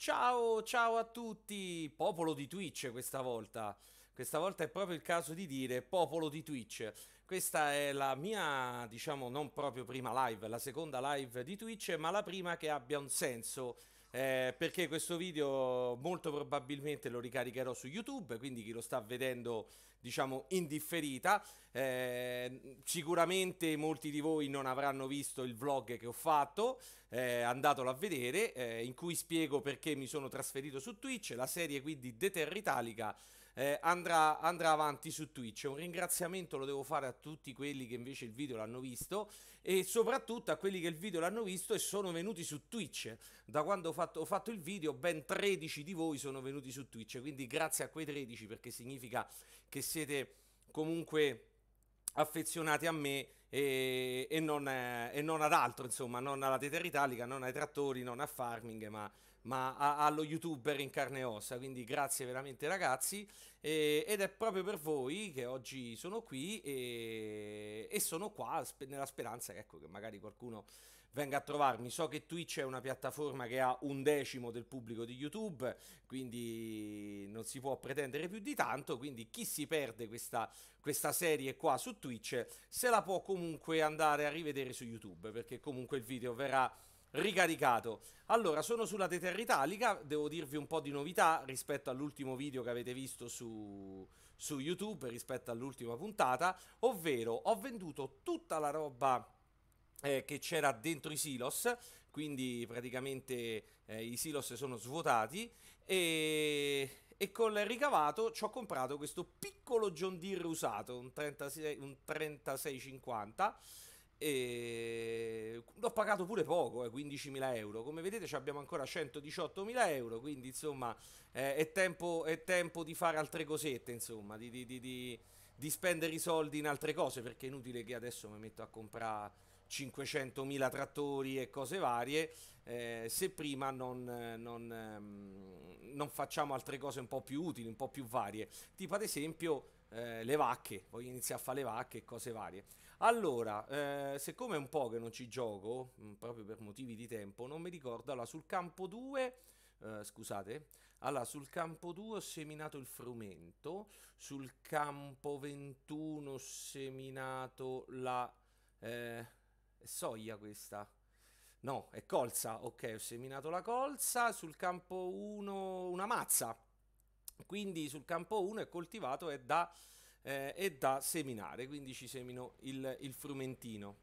Ciao, ciao a tutti, popolo di Twitch questa volta. Questa volta è proprio il caso di dire popolo di Twitch. Questa è la mia, diciamo, non proprio prima live, la seconda live di Twitch, ma la prima che abbia un senso eh, perché questo video molto probabilmente lo ricaricherò su YouTube, quindi chi lo sta vedendo diciamo indifferita, eh, sicuramente molti di voi non avranno visto il vlog che ho fatto, eh, andatelo a vedere, eh, in cui spiego perché mi sono trasferito su Twitch, la serie quindi Deterritalica Italica eh, andrà, andrà, avanti su Twitch. Un ringraziamento lo devo fare a tutti quelli che invece il video l'hanno visto e soprattutto a quelli che il video l'hanno visto e sono venuti su Twitch. Da quando ho fatto, ho fatto il video ben 13 di voi sono venuti su Twitch, quindi grazie a quei 13 perché significa che siete comunque affezionati a me e, e, non, eh, e, non, ad altro, insomma, non alla Tetera Italica, non ai trattori, non a farming, ma ma a- allo youtuber in carne e ossa. Quindi grazie veramente ragazzi. E- ed è proprio per voi che oggi sono qui e, e sono qua spe- nella speranza che, ecco, che magari qualcuno venga a trovarmi. So che Twitch è una piattaforma che ha un decimo del pubblico di YouTube, quindi non si può pretendere più di tanto. Quindi chi si perde questa, questa serie qua su Twitch se la può comunque andare a rivedere su YouTube perché comunque il video verrà ricaricato. Allora, sono sulla Tether Italica, devo dirvi un po' di novità rispetto all'ultimo video che avete visto su, su YouTube, rispetto all'ultima puntata, ovvero ho venduto tutta la roba... Eh, che c'era dentro i silos, quindi praticamente eh, i silos sono svuotati e, e col ricavato ci ho comprato questo piccolo John Deere usato, un, 36, un 3650 e l'ho pagato pure poco, eh, 15.000 euro. Come vedete abbiamo ancora 118.000 euro, quindi insomma eh, è, tempo, è, tempo, di fare altre cosette, insomma, di, di, di, di, spendere i soldi in altre cose, perché è inutile che adesso mi metto a comprare 500.000 trattori e cose varie, eh, se prima non, non, ehm, non facciamo altre cose un po' più utili, un po' più varie, tipo ad esempio... Eh, le vacche, voglio iniziare a fare le vacche e cose varie. Allora, eh, siccome è un po' che non ci gioco, mh, mm, proprio per motivi di tempo, non mi ricordo, allora sul campo 2... Uh, eh, scusate, allora sul campo 2 ho seminato il frumento, sul campo 21 ho seminato la eh, soia questa. No, è colza, ok, ho seminato la colza, sul campo 1 una mazza. Quindi sul campo 1 è coltivato e da eh, e da seminare, quindi ci semino il, il frumentino.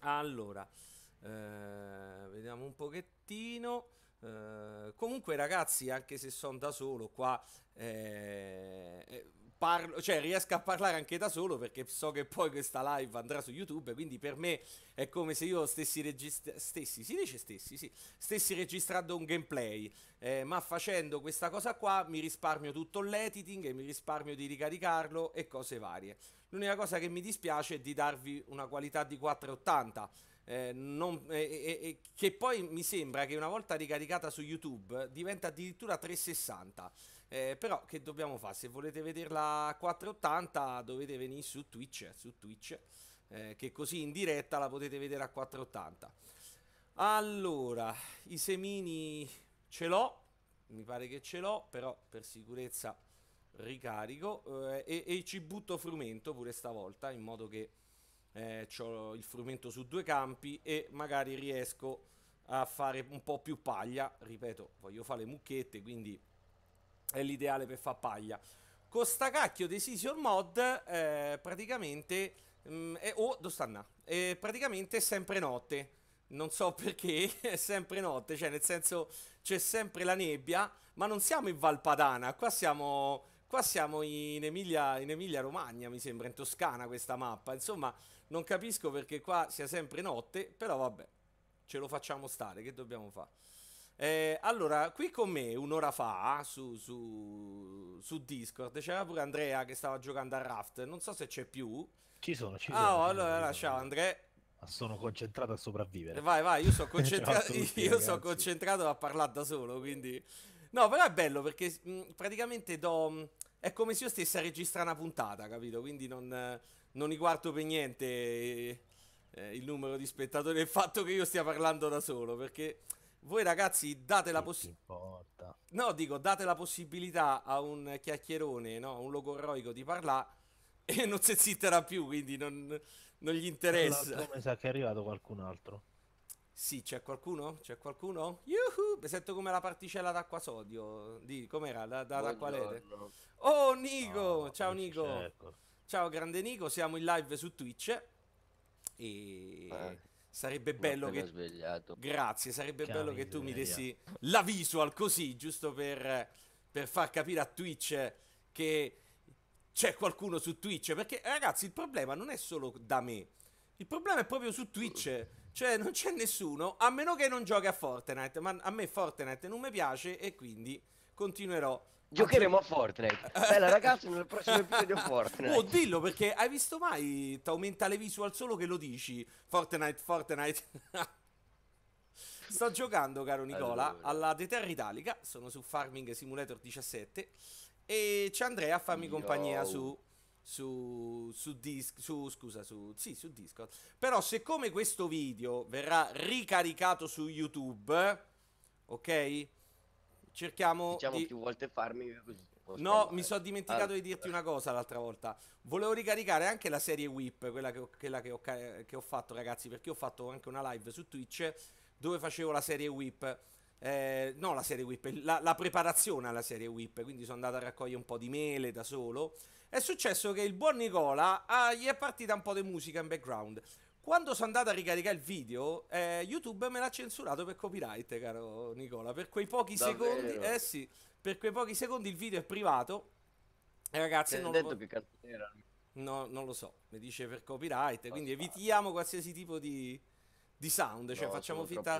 Allora, eh, vediamo un pochettino. Eh, comunque ragazzi, anche se sono da solo qua, eh, eh parlo, cioè riesco a parlare anche da solo perché so che poi questa live andrà su YouTube, quindi per me è come se io stessi registrando, stessi, si dice stessi, sì, stessi registrando un gameplay, eh, ma facendo questa cosa qua mi risparmio tutto l'editing e mi risparmio di ricaricarlo e cose varie. L'unica cosa che mi dispiace è di darvi una qualità di 480 eh, non, eh, eh, eh, eh, che poi mi sembra che una volta ricaricata su YouTube diventa addirittura 360. Eh, però che dobbiamo fare? Se volete vederla a 480 dovete venire su Twitch, su Twitch che così in diretta la potete vedere a 480. Allora, i semini ce l'ho, mi pare che ce l'ho, però per sicurezza ricarico eh, e, e, ci butto frumento pure stavolta in modo che eh, ho il frumento su due campi e magari riesco a fare un po' più paglia. Ripeto, voglio fare le mucchette, quindi è l'ideale per far paglia. Con sta cacchio Decision Mod, eh, praticamente... Mh, mm, è, oh, dove stanno? Eh, praticamente è sempre notte. Non so perché, è sempre notte, cioè nel senso c'è sempre la nebbia, ma non siamo in Valpadana, qua siamo, qua siamo in, Emilia, in Emilia Romagna, mi sembra, in Toscana questa mappa, insomma non capisco perché qua sia sempre notte, però vabbè, ce lo facciamo stare, che dobbiamo fare? Eh, allora, qui con me un'ora fa su, su, su, Discord c'era pure Andrea che stava giocando a Raft. Non so se c'è più. Ci sono, ci ah, sono. Ah, oh, allora, allora ciao Andrea. Ma sono concentrato a sopravvivere. Vai, vai, io sono concentrato, io sono concentrato a parlare da solo, quindi... No, però è bello perché mh, praticamente do... è come se io stessi a registrare una puntata, capito? Quindi non non mi guardo per niente eh, eh, il numero di spettatori e il fatto che io stia parlando da solo, perché voi ragazzi date la possibilità... No, dico, date la possibilità a un chiacchierone, no? a un logorroico di parlare e non si zitterà più, quindi non, non gli interessa. Mi sa che è arrivato qualcun altro. Sì, c'è qualcuno? C'è qualcuno? Yuhu! Mi sento come la particella d'acqua sodio. Di, com'era? Da, da, da qual era? Oh, Nico! No, Ciao, Nico! Cerco. Ciao grande Nico, siamo in live su Twitch e eh, sarebbe bello che svegliato. Grazie, sarebbe Chiamite, bello che tu mi dessi la visual così, giusto per, per far capire a Twitch che c'è qualcuno su Twitch, perché ragazzi, il problema non è solo da me. Il problema è proprio su Twitch. Cioè, non c'è nessuno, a meno che non giochi a Fortnite. Ma a me Fortnite non mi piace e quindi continuerò Giocheremo a Fortnite. Eh, eh. Bella ragazzi, nel prossimo episodio Fortnite. Oh, dillo perché hai visto mai? Ti aumenta le visual solo che lo dici. Fortnite, Fortnite. Sto giocando, caro Nicola, allora. alla Deterra Italica. Sono su Farming Simulator 17. E c'è Andrea a farmi Yo. compagnia su su, su Discord, su, scusa, su, sì, su Discord. Però siccome questo video verrà ricaricato su YouTube, ok? cerchiamo diciamo di... più volte farmi così. No, mi sono dimenticato di dirti una cosa l'altra volta. Volevo ricaricare anche la serie Whip, quella, che ho, quella che, ho, che ho, fatto, ragazzi, perché ho fatto anche una live su Twitch dove facevo la serie Whip. Eh, no, la serie Whip, la, la, preparazione alla serie Whip. Quindi sono andato a raccogliere un po' di mele da solo. È successo che il buon Nicola ah, gli è partita un po' di musica in background. Quando sono andato a ricaricare il video, eh, YouTube me l'ha censurato per copyright, caro Nicola. Per quei pochi Davvero? secondi, eh sì, per quei pochi secondi il video è privato. E eh, ragazzi, non detto lo... che cazzo era. No, non lo so, mi dice per copyright, Posso quindi fare. evitiamo qualsiasi tipo di, di sound, cioè no, facciamo finta...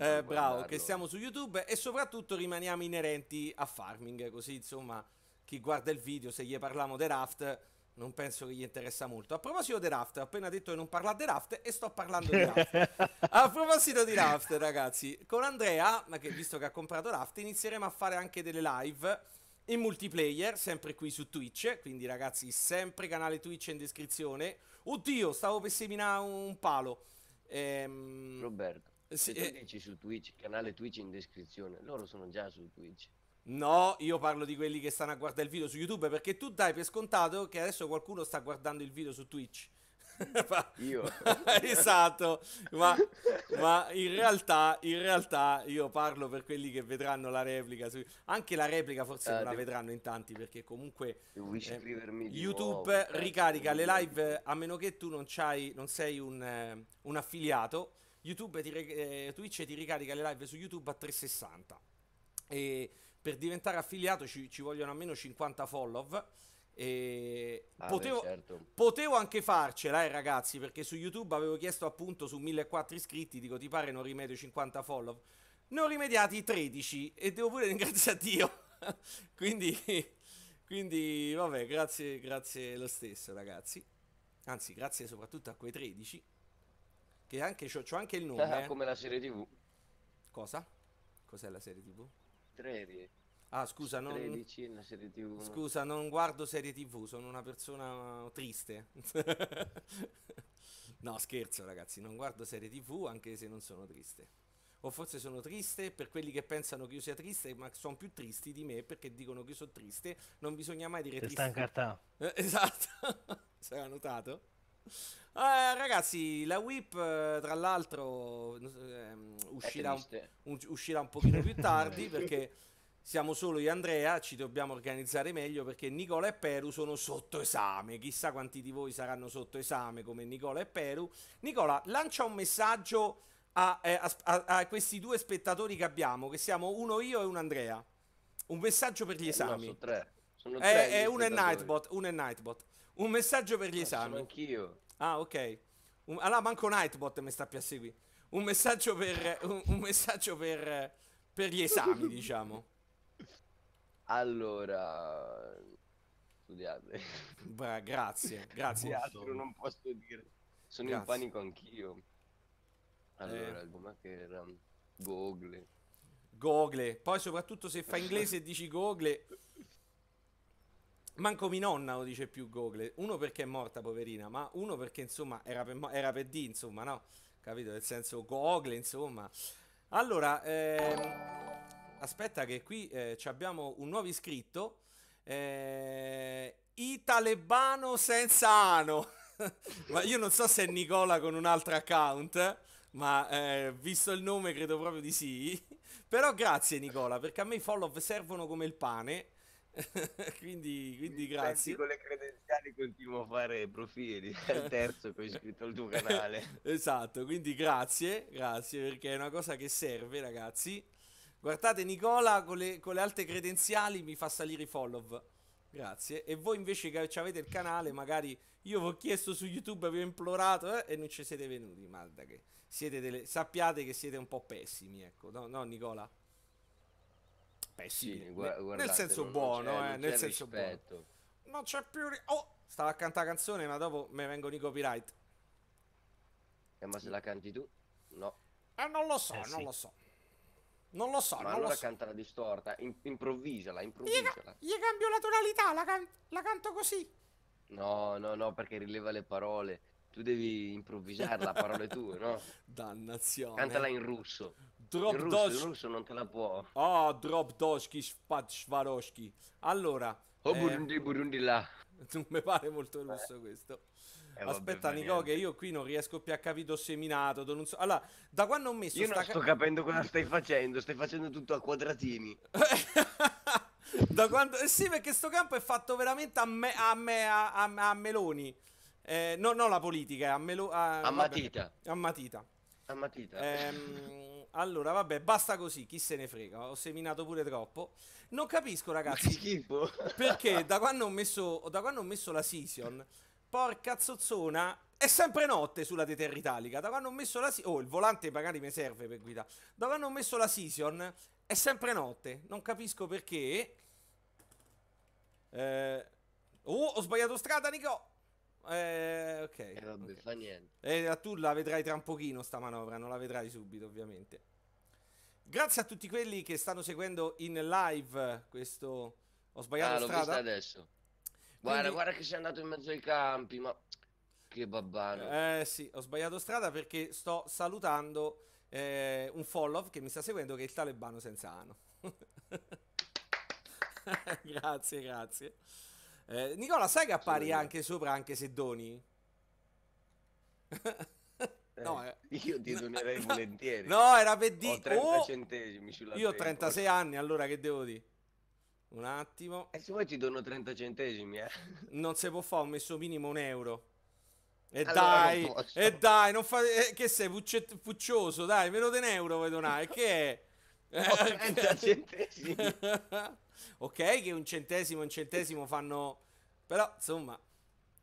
Eh, bravo, che siamo su YouTube e soprattutto rimaniamo inerenti a farming, così insomma chi guarda il video, se gli parliamo di raft non penso che gli interessa molto. A proposito di Raft, ho appena detto che non parla di Raft e sto parlando di Raft. a proposito di Raft, ragazzi, con Andrea, che, visto che ha comprato Raft, inizieremo a fare anche delle live in multiplayer, sempre qui su Twitch, quindi ragazzi, sempre canale Twitch in descrizione. Oddio, stavo per seminare un palo. Ehm... Roberto, se sì, tu eh, dici su Twitch, canale Twitch in descrizione, loro sono già su Twitch. No, io parlo di quelli che stanno a guardare il video su YouTube perché tu dai per scontato che adesso qualcuno sta guardando il video su Twitch. io esatto ma, ma in, realtà, in realtà io parlo per quelli che vedranno la replica su, anche la replica forse ah, non devo... la vedranno in tanti perché comunque eh, youtube nuovo, eh, ricarica le live a meno che tu non, non sei un, eh, un affiliato ti, eh, twitch ti ricarica le live su youtube a 360 e per diventare affiliato ci, ci vogliono almeno 50 follow. E ah, potevo, beh, certo. potevo, anche farcela, eh, ragazzi, perché su YouTube avevo chiesto appunto su 1400 iscritti, dico ti pare non rimedio 50 follow. Ne ho rimediati 13 e devo pure ringraziare Dio. quindi, quindi, vabbè, grazie, grazie lo stesso, ragazzi. Anzi, grazie soprattutto a quei 13 che anche c'ho, c'ho anche il nome. Eh, come la eh. serie TV. Cosa? Cos'è la serie TV? Trevi. Ah, scusa, non... 13 una serie TV. Scusa, non guardo serie TV, sono una persona triste. no, scherzo, ragazzi, non guardo serie TV anche se non sono triste. O forse sono triste per quelli che pensano che io sia triste, ma sono più tristi di me perché dicono che io sono triste. Non bisogna mai dire Te triste. Sta in cartà. Eh, esatto. Sarà notato? Eh, ragazzi, la whip eh, tra l'altro ehm, uscirà, un, un, uscirà un pochino più tardi perché siamo solo io e Andrea, ci dobbiamo organizzare meglio perché Nicola e Peru sono sotto esame. Chissà quanti di voi saranno sotto esame come Nicola e Peru. Nicola, lancia un messaggio a, eh, a, a, a questi due spettatori che abbiamo, che siamo uno io e un Andrea. Un messaggio per gli eh, esami. No, sono tre. Sono tre è, è uno è Nightbot, uno è Nightbot. Un messaggio per gli esami. Sono anch'io. Ah, ok. Un, allora ah, manco Nightbot mi sta più a seguire. Un messaggio per, un, un messaggio per, per gli esami, diciamo. Allora... Studiate. Bra, grazie, grazie. Altro non posso dire. Sono grazie. in panico anch'io. Allora, eh. com'è che era? Google. Google. Poi soprattutto se fa inglese e dici Google Manco mia nonna lo dice più Google. Uno perché è morta, poverina, ma uno perché insomma era per, era per D, insomma, no? Capito? Nel senso Google, insomma. Allora, ehm, aspetta che qui eh, abbiamo un nuovo iscritto. Eh, Italebano senza ano. ma io non so se è Nicola con un altro account. Ma eh, visto il nome credo proprio di sì. Però grazie Nicola, perché a me i follow servono come il pane. quindi, quindi grazie. Con le credenziali continuo a fare profili, è il terzo che ho iscritto al tuo canale. esatto, quindi grazie, grazie perché è una cosa che serve ragazzi. Guardate Nicola con le, con le alte credenziali mi fa salire i follow. Grazie. E voi invece che avete il canale, magari io vi ho chiesto su YouTube, vi ho implorato eh, e non ci siete venuti. Malda che siete delle... sappiate che siete un po' pessimi, ecco. No, no Nicola? pessimi. Sì, guardate, nel senso buono, eh, nel senso rispetto. buono. Non c'è più... Ri- oh, stava a cantare canzone, ma dopo mi vengono i copyright. Eh, ma se la canti tu? No. Eh, non lo so, eh, non sì. lo so. Non lo so, ma non allora lo so. cantala distorta, in- improvvisala, improvvisala. Gli, ca- cambio la tonalità, la, can- la canto così. No, no, no, perché rileva le parole tu devi improvvisare la parole tue, no? Dannazione. Cantala in russo. Drop il russo, non te la può. Oh, drop doski, spat, svaroski. Allora... Oh, burundi, eh, burundi là. Non mi pare molto eh. russo Beh. questo. Eh, Aspetta, vabbè, Nico, che io qui non riesco più a capire. Ho seminato. Non so... Allora, da quando ho messo. Io non sto capendo cosa stai facendo. Stai facendo tutto a quadratini. da quando... Eh sì, perché sto campo è fatto veramente a, me... a, me... a... a Meloni. Eh, no, no, la politica, a, Melo... a... a Matita. A Matita. A Matita. Ehm... Allora, vabbè, basta così, chi se ne frega, ho seminato pure troppo. Non capisco, ragazzi, schifo. perché da quando ho messo, da quando ho messo la season, porca zozzona, è sempre notte sulla Deterritalica. Da quando ho messo la season, oh, il volante magari mi serve per guida. Da quando ho messo la season, è sempre notte, non capisco perché. Eh... Oh, ho sbagliato strada, Nico. Eh, ok. Eh, vabbè, okay. fa niente. Eh, tu la vedrai tra un pochino sta manovra, non la vedrai subito, ovviamente. Grazie a tutti quelli che stanno seguendo in live questo... Ho sbagliato ah, l'ho strada. adesso. Guarda, Quindi... guarda che sei andato in mezzo ai campi, ma... Che babbano. Eh sì, ho sbagliato strada perché sto salutando eh, un follow che mi sta seguendo che è il talebano senza ano. grazie, grazie. Eh, Nicola, sai che appari sì, anche sopra anche se doni? no, eh. eh, io ti donerei no, volentieri. No, era per dire... Ho 30 oh, centesimi sulla Io ho 36 tempo. anni, allora che devo dire? Un attimo. E se vuoi ti dono 30 centesimi, eh? Non si può fare, ho messo minimo un euro. E allora dai, e dai, non fa... Eh, che sei puccet... puccioso, dai, meno di un euro vuoi donare, che è? 30 centesimi. Ok, che un centesimo, un centesimo fanno... Però, insomma...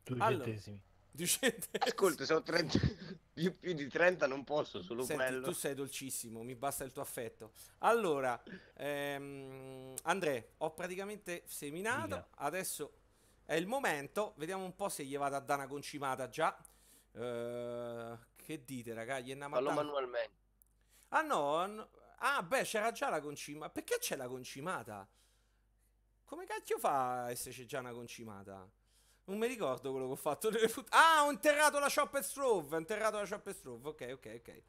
Due allora, centesimi. Due centesimi. Ascolta, sono 30... Più, più, di 30 non posso, solo Senti, quello. tu sei dolcissimo, mi basta il tuo affetto. Allora, ehm, Andrea, ho praticamente seminato, Diga. adesso è il momento, vediamo un po' se gli vado a dare una concimata già. Uh, che dite, raga? Fallo manualmente. Ah no, no, ah beh, c'era già la concimata. Perché c'è la concimata? Come cacchio fa a esserci già una concimata? Non mi ricordo quello che ho fatto nelle fut- Ah, ho interrato la Shop Strove, ho interrato la Shop Strove, ok, ok, ok.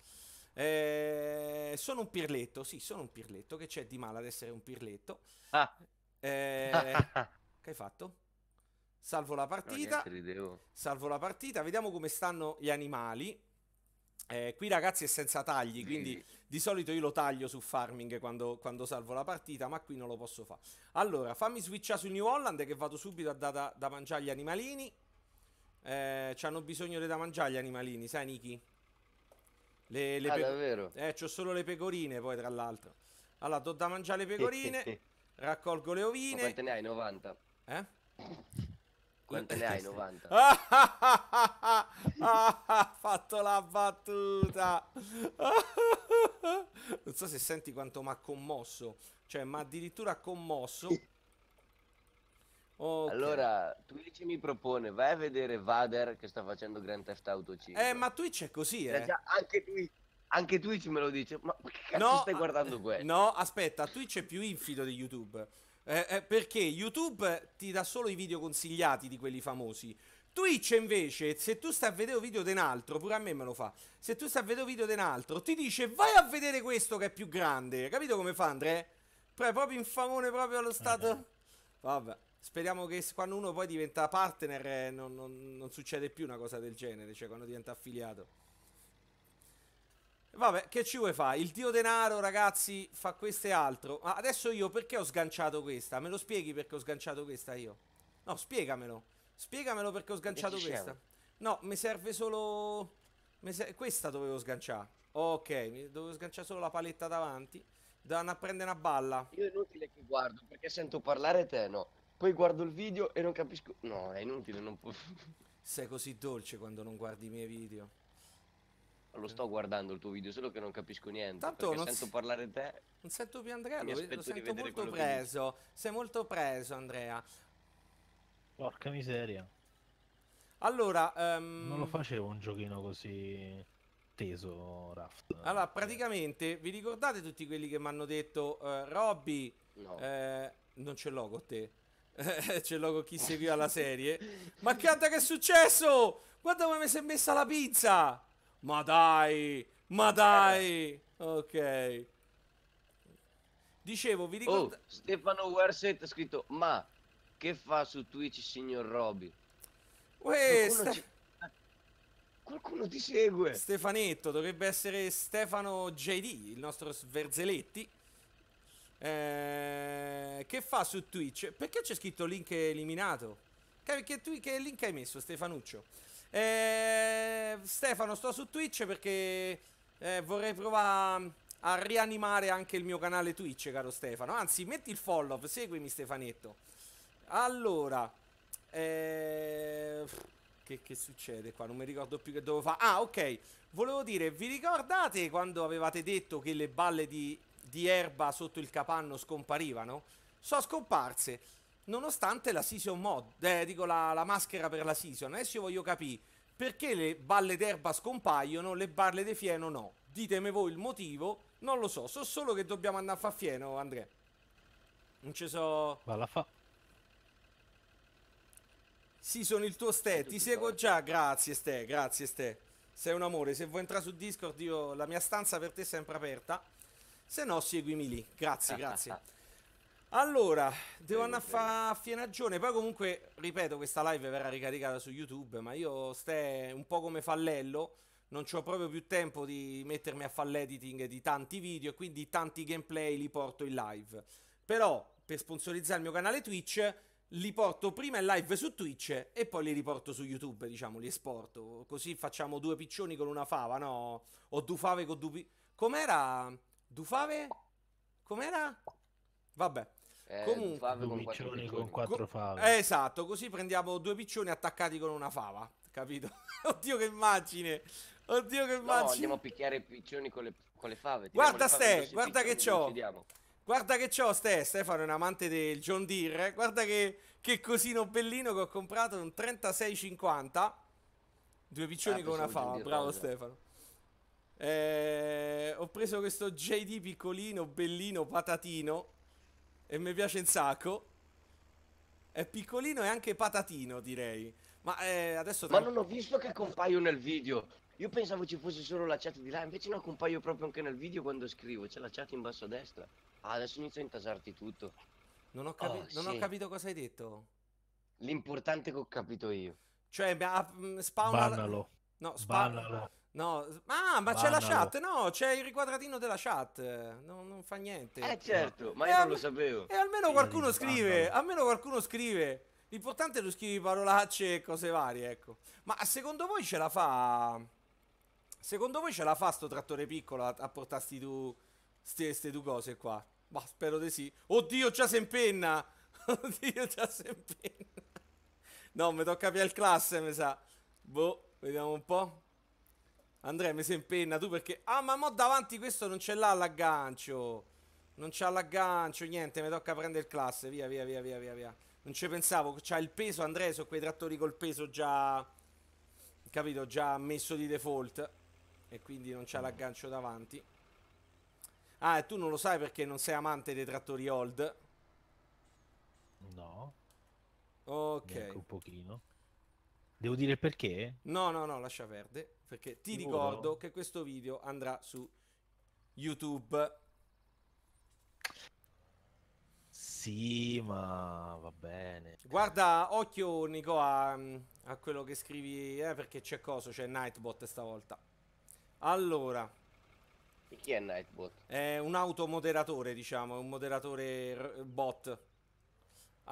Eh, sono un pirletto, sì, sono un pirletto, che c'è di male ad essere un pirletto. Ah. Eh, che hai fatto? Salvo la partita. salvo la partita, vediamo come stanno gli animali. Eh, qui ragazzi è senza tagli, quindi di solito io lo taglio su farming quando, quando salvo la partita, ma qui non lo posso fare. Allora, fammi switchare su New Holland che vado subito a dare da, da, mangiare gli animalini. Eh, hanno bisogno di da mangiare gli animalini, sai Niki? Le, le ah, davvero? Eh, c'ho solo le pecorine poi tra l'altro. Allora, do da mangiare le pecorine, raccolgo le ovine. Ma quante ne hai? 90? Eh? Quante ne hai? 90. Ha fatto la battuta. non so se senti quanto mi ha commosso. Cioè, ma addirittura commosso. Okay. Allora, Twitch mi propone, vai a vedere Vader che sta facendo Grand Theft Auto 5. Eh, ma Twitch è così, cioè, eh. Già, anche, Twitch, anche Twitch me lo dice, ma che cazzo no, stai guardando eh, questo? No, aspetta, Twitch è più infido di YouTube. Eh, eh, perché YouTube ti dà solo i video consigliati di quelli famosi. Twitch invece, se tu stai a vedere un video di un altro, pure a me me lo fa. Se tu stai a vedere un video di un altro, ti dice vai a vedere questo che è più grande. Capito come fa Andrea? Però è proprio infamone proprio allo stato. Eh, eh. Vabbè. Speriamo che quando uno poi diventa partner non, non, non succede più una cosa del genere, cioè quando diventa affiliato. Vabbè, che ci vuoi fare? Il dio denaro, ragazzi, fa questo e altro. Ma adesso io perché ho sganciato questa? Me lo spieghi perché ho sganciato questa io? No, spiegamelo. Spiegamelo perché ho sganciato questa. No, mi serve solo... Mi ser... Questa dovevo sganciare. Ok, dovevo sganciare solo la paletta davanti. Devo a prendere una balla. Io è inutile che guardo, perché sento parlare te, no. Poi guardo il video e non capisco... No, è inutile, non posso... Sei così dolce quando non guardi i miei video. Lo sto guardando il tuo video, solo che non capisco niente. Tanto non sento parlare te. Non sento più Andrea, lo, lo sento molto preso. Sei molto preso, Andrea. Porca miseria. Allora, um... non lo facevo un giochino così teso, Raft. Allora, praticamente, vi ricordate tutti quelli che mi hanno detto uh, Robby? No. Eh, non ce l'ho con te. ce l'ho con chi seguiva la serie. Ma canta che è successo? Guarda come mi si è messa la pizza! Ma dai! Ma eh, dai! Ok. Dicevo, vi dico... Oh, Stefano Werset ha scritto, ma che fa su Twitch signor Robby? Questo... Qualcuno ti segue. Stefanetto, dovrebbe essere Stefano JD, il nostro Sverzeletti. Eh, che fa su Twitch? Perché c'è scritto link eliminato? Che, che, tu, che link hai messo, Stefanuccio? Eh, Stefano, sto su Twitch perché eh, vorrei provare mm, a rianimare anche il mio canale Twitch, caro Stefano. Anzi, metti il follow, seguimi Stefanetto. Allora, eh, che, che, succede qua? Non mi ricordo più che dovevo fare. Ah, ok. Volevo dire, vi ricordate quando avevate detto che le balle di, di erba sotto il capanno scomparivano? Sono scomparse nonostante la season mod, eh, dico la, la, maschera per la season. Adesso io voglio capire perché le balle d'erba scompaiono, le balle di fieno no. Ditemi voi il motivo, non lo so, so solo che dobbiamo andare a fare fieno, Andrea. Non ci so... Valla fa. Sì, sono il tuo Ste, ti seguo già, grazie Ste, grazie Ste. Sei un amore, se vuoi entrare su Discord io la mia stanza per te è sempre aperta. Se no seguimi lì, grazie, grazie. Allora, devo andare a Fienagione. Poi, comunque, ripeto, questa live verrà ricaricata su YouTube. Ma io, ste un po' come fallello, non ho proprio più tempo di mettermi a fare l'editing di tanti video. E quindi tanti gameplay li porto in live. Però, per sponsorizzare il mio canale Twitch, li porto prima in live su Twitch e poi li riporto su YouTube, diciamo, li esporto. Così facciamo due piccioni con una fava, no? O due fave con due... Com'era? Due fave? Com'era? Vabbè. Eh, Comunque, fave con piccioni con quattro fave. Eh, esatto, così prendiamo due piccioni attaccati con una fava, capito? Oddio che immagine! Oddio che immagine! No, andiamo a picchiare i piccioni con le, con le fave. guarda le fave Ste, guarda che c'ho! Guarda che c'ho Ste, Stefano è un amante del John Deere, guarda che, che cosino bellino che ho comprato, un 3650. Due piccioni ah, con una fava, bravo rosa. Stefano. Eh, ho preso questo JD piccolino, bellino, patatino e mi piace un sacco. È piccolino e anche patatino, direi. Ma eh, adesso. Tra... Ma non ho visto che compaio nel video. Io pensavo ci fosse solo la chat di là, invece no, compaio proprio anche nel video quando scrivo. C'è la chat in basso a destra. Ah, adesso inizio a intasarti tutto. Non ho, capi... oh, non sì. ho capito cosa hai detto. L'importante che ho capito io. Cioè, ah, mm, spawnalo. No, spawnalo. No, ah, ma c'è la chat, no, c'è il riquadratino della chat, no, non fa niente. Eh certo, ma io e non lo sapevo. E almeno qualcuno scrive, almeno qualcuno scrive. L'importante è lo scrivi parolacce e cose varie, ecco. Ma secondo voi ce la fa... Secondo voi ce la fa sto trattore piccolo a, a portarsi tu... Queste due cose qua? Ma spero di sì. Oddio, già si impenna! Oddio, già si impenna! No, mi tocca via il classe, mi sa. Boh, vediamo un po'. Andrea mi si impenna tu perché... Ah ma mo davanti questo non ce l'ha l'aggancio Non c'ha l'aggancio, niente, mi tocca prendere il classe Via, via, via, via, via, via Non ci pensavo, c'ha il peso Andrea su quei trattori col peso già... Capito, già messo di default E quindi non c'ha l'aggancio davanti Ah e tu non lo sai perché non sei amante dei trattori old No Ok un pochino Devo dire perché? No, no, no, lascia perdere. Perché ti Sicuro? ricordo che questo video andrà su YouTube. Sì, ma va bene. Guarda, occhio Nico a, a quello che scrivi, eh, perché c'è coso, c'è Nightbot stavolta. Allora. E chi è Nightbot? È un automoderatore, diciamo, è un moderatore bot.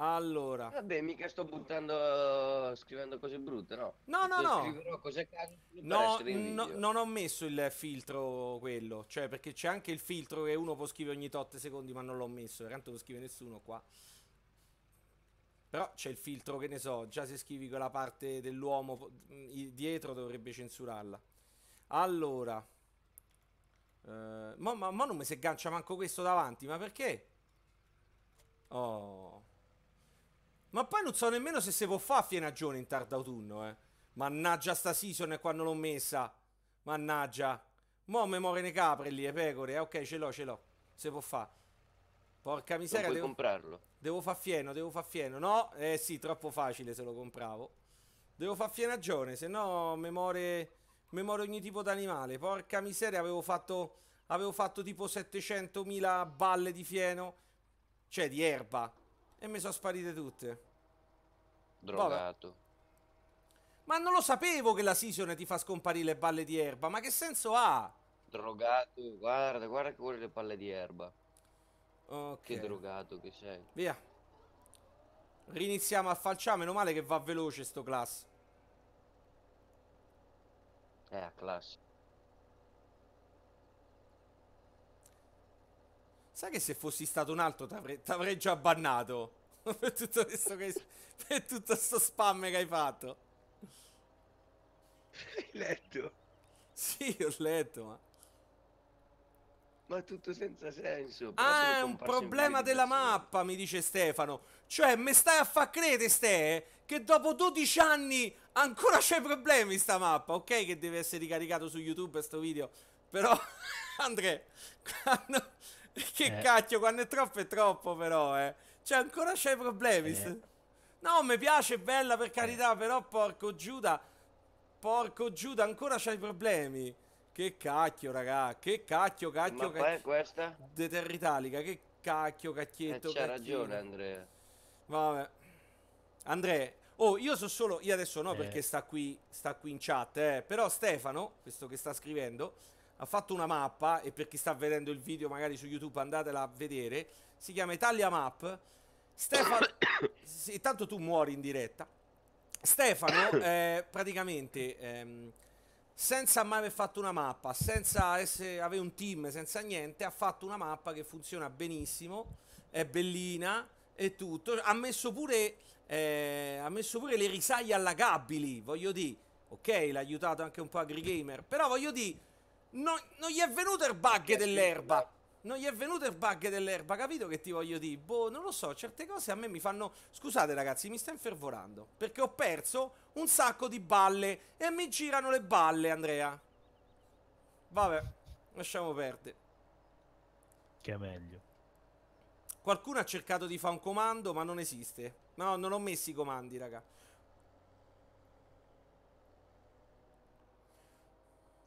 Allora. Vabbè, mica sto buttando, scrivendo cose brutte, no? No, no, no. cose caso no, no, non ho messo il filtro quello, cioè perché c'è anche il filtro che uno può scrivere ogni tot secondi, ma non l'ho messo, eh, tanto non scrive nessuno qua. Però c'è il filtro, che ne so, già se scrivi quella parte dell'uomo dietro dovrebbe censurarla. Allora. Eh, ma, ma, ma non mi si aggancia manco questo davanti, ma perché? Oh. Ma poi non so nemmeno se si può fare a Fienagione in tarda autunno, eh. Mannaggia sta season e quando l'ho messa. Mannaggia. Mo' memore ne capre lì, e eh, pecore. Eh, ok, ce l'ho, ce l'ho. Se può fare. Porca miseria, devo... comprarlo. Devo far fieno, devo far fieno. No, eh sì, troppo facile se lo compravo. Devo far fienagione, se no memore... Memore ogni tipo d'animale. Porca miseria, avevo fatto... Avevo fatto tipo 700.000 balle di fieno. Cioè, di erba e mi sono sparite tutte. Drogato. Vabbè. Ma non lo sapevo che la season ti fa scomparire le balle di erba, ma che senso ha? Drogato, guarda, guarda che vuole le palle di erba. Ok. Che drogato che sei. Via. Riniziamo a falciare, meno male che va veloce sto class. Eh, class. Sai che se fossi stato un altro t'avrei già bannato per tutto questo che per tutto sto spam che hai fatto. Hai letto? Sì, ho letto, ma ma tutto senza senso. Ah, è un problema della mappa, mi dice Stefano. Cioè, me stai a far credere, Ste, che dopo 12 anni ancora c'è problemi sta mappa. Ok che deve essere ricaricato su YouTube questo video, però Andre, quando Che eh. cacchio, quando è troppo è troppo però, eh. Cioè, ancora c'hai problemi. Eh. No, mi piace, bella per carità, eh. però porco Giuda. Porco Giuda, ancora c'hai problemi. Che cacchio, raga. Che cacchio, cacchio, Ma cacchio. questa? Deterra Italica, che cacchio, cacchietto. Eh, c'ha ragione, Andrea. Vabbè. Andrea, Oh, io so solo, io adesso no eh. perché sta qui, sta qui in chat, eh, però Stefano, questo che sta scrivendo, ha fatto una mappa e per chi sta vedendo il video magari su YouTube andatela a vedere, si chiama Italia Map. Stefano, intanto tu muori in diretta. Stefano eh, praticamente ehm, senza mai aver fatto una mappa, senza essere, avere un team, senza niente, ha fatto una mappa che funziona benissimo, è bellina e tutto. Ha messo pure, eh, ha messo pure le risaie allagabili, voglio dire. Ok, l'ha aiutato anche un po' Agrigamer, però voglio dire non, non gli è venuto il bug dell'erba. Non gli è venuto il bug dell'erba, capito che ti voglio dire? Boh, non lo so, certe cose a me mi fanno... Scusate ragazzi, mi sta infervorando. Perché ho perso un sacco di balle e mi girano le balle, Andrea. Vabbè, lasciamo perdere. Che è meglio. Qualcuno ha cercato di fare un comando, ma non esiste. No, non ho messo i comandi, raga.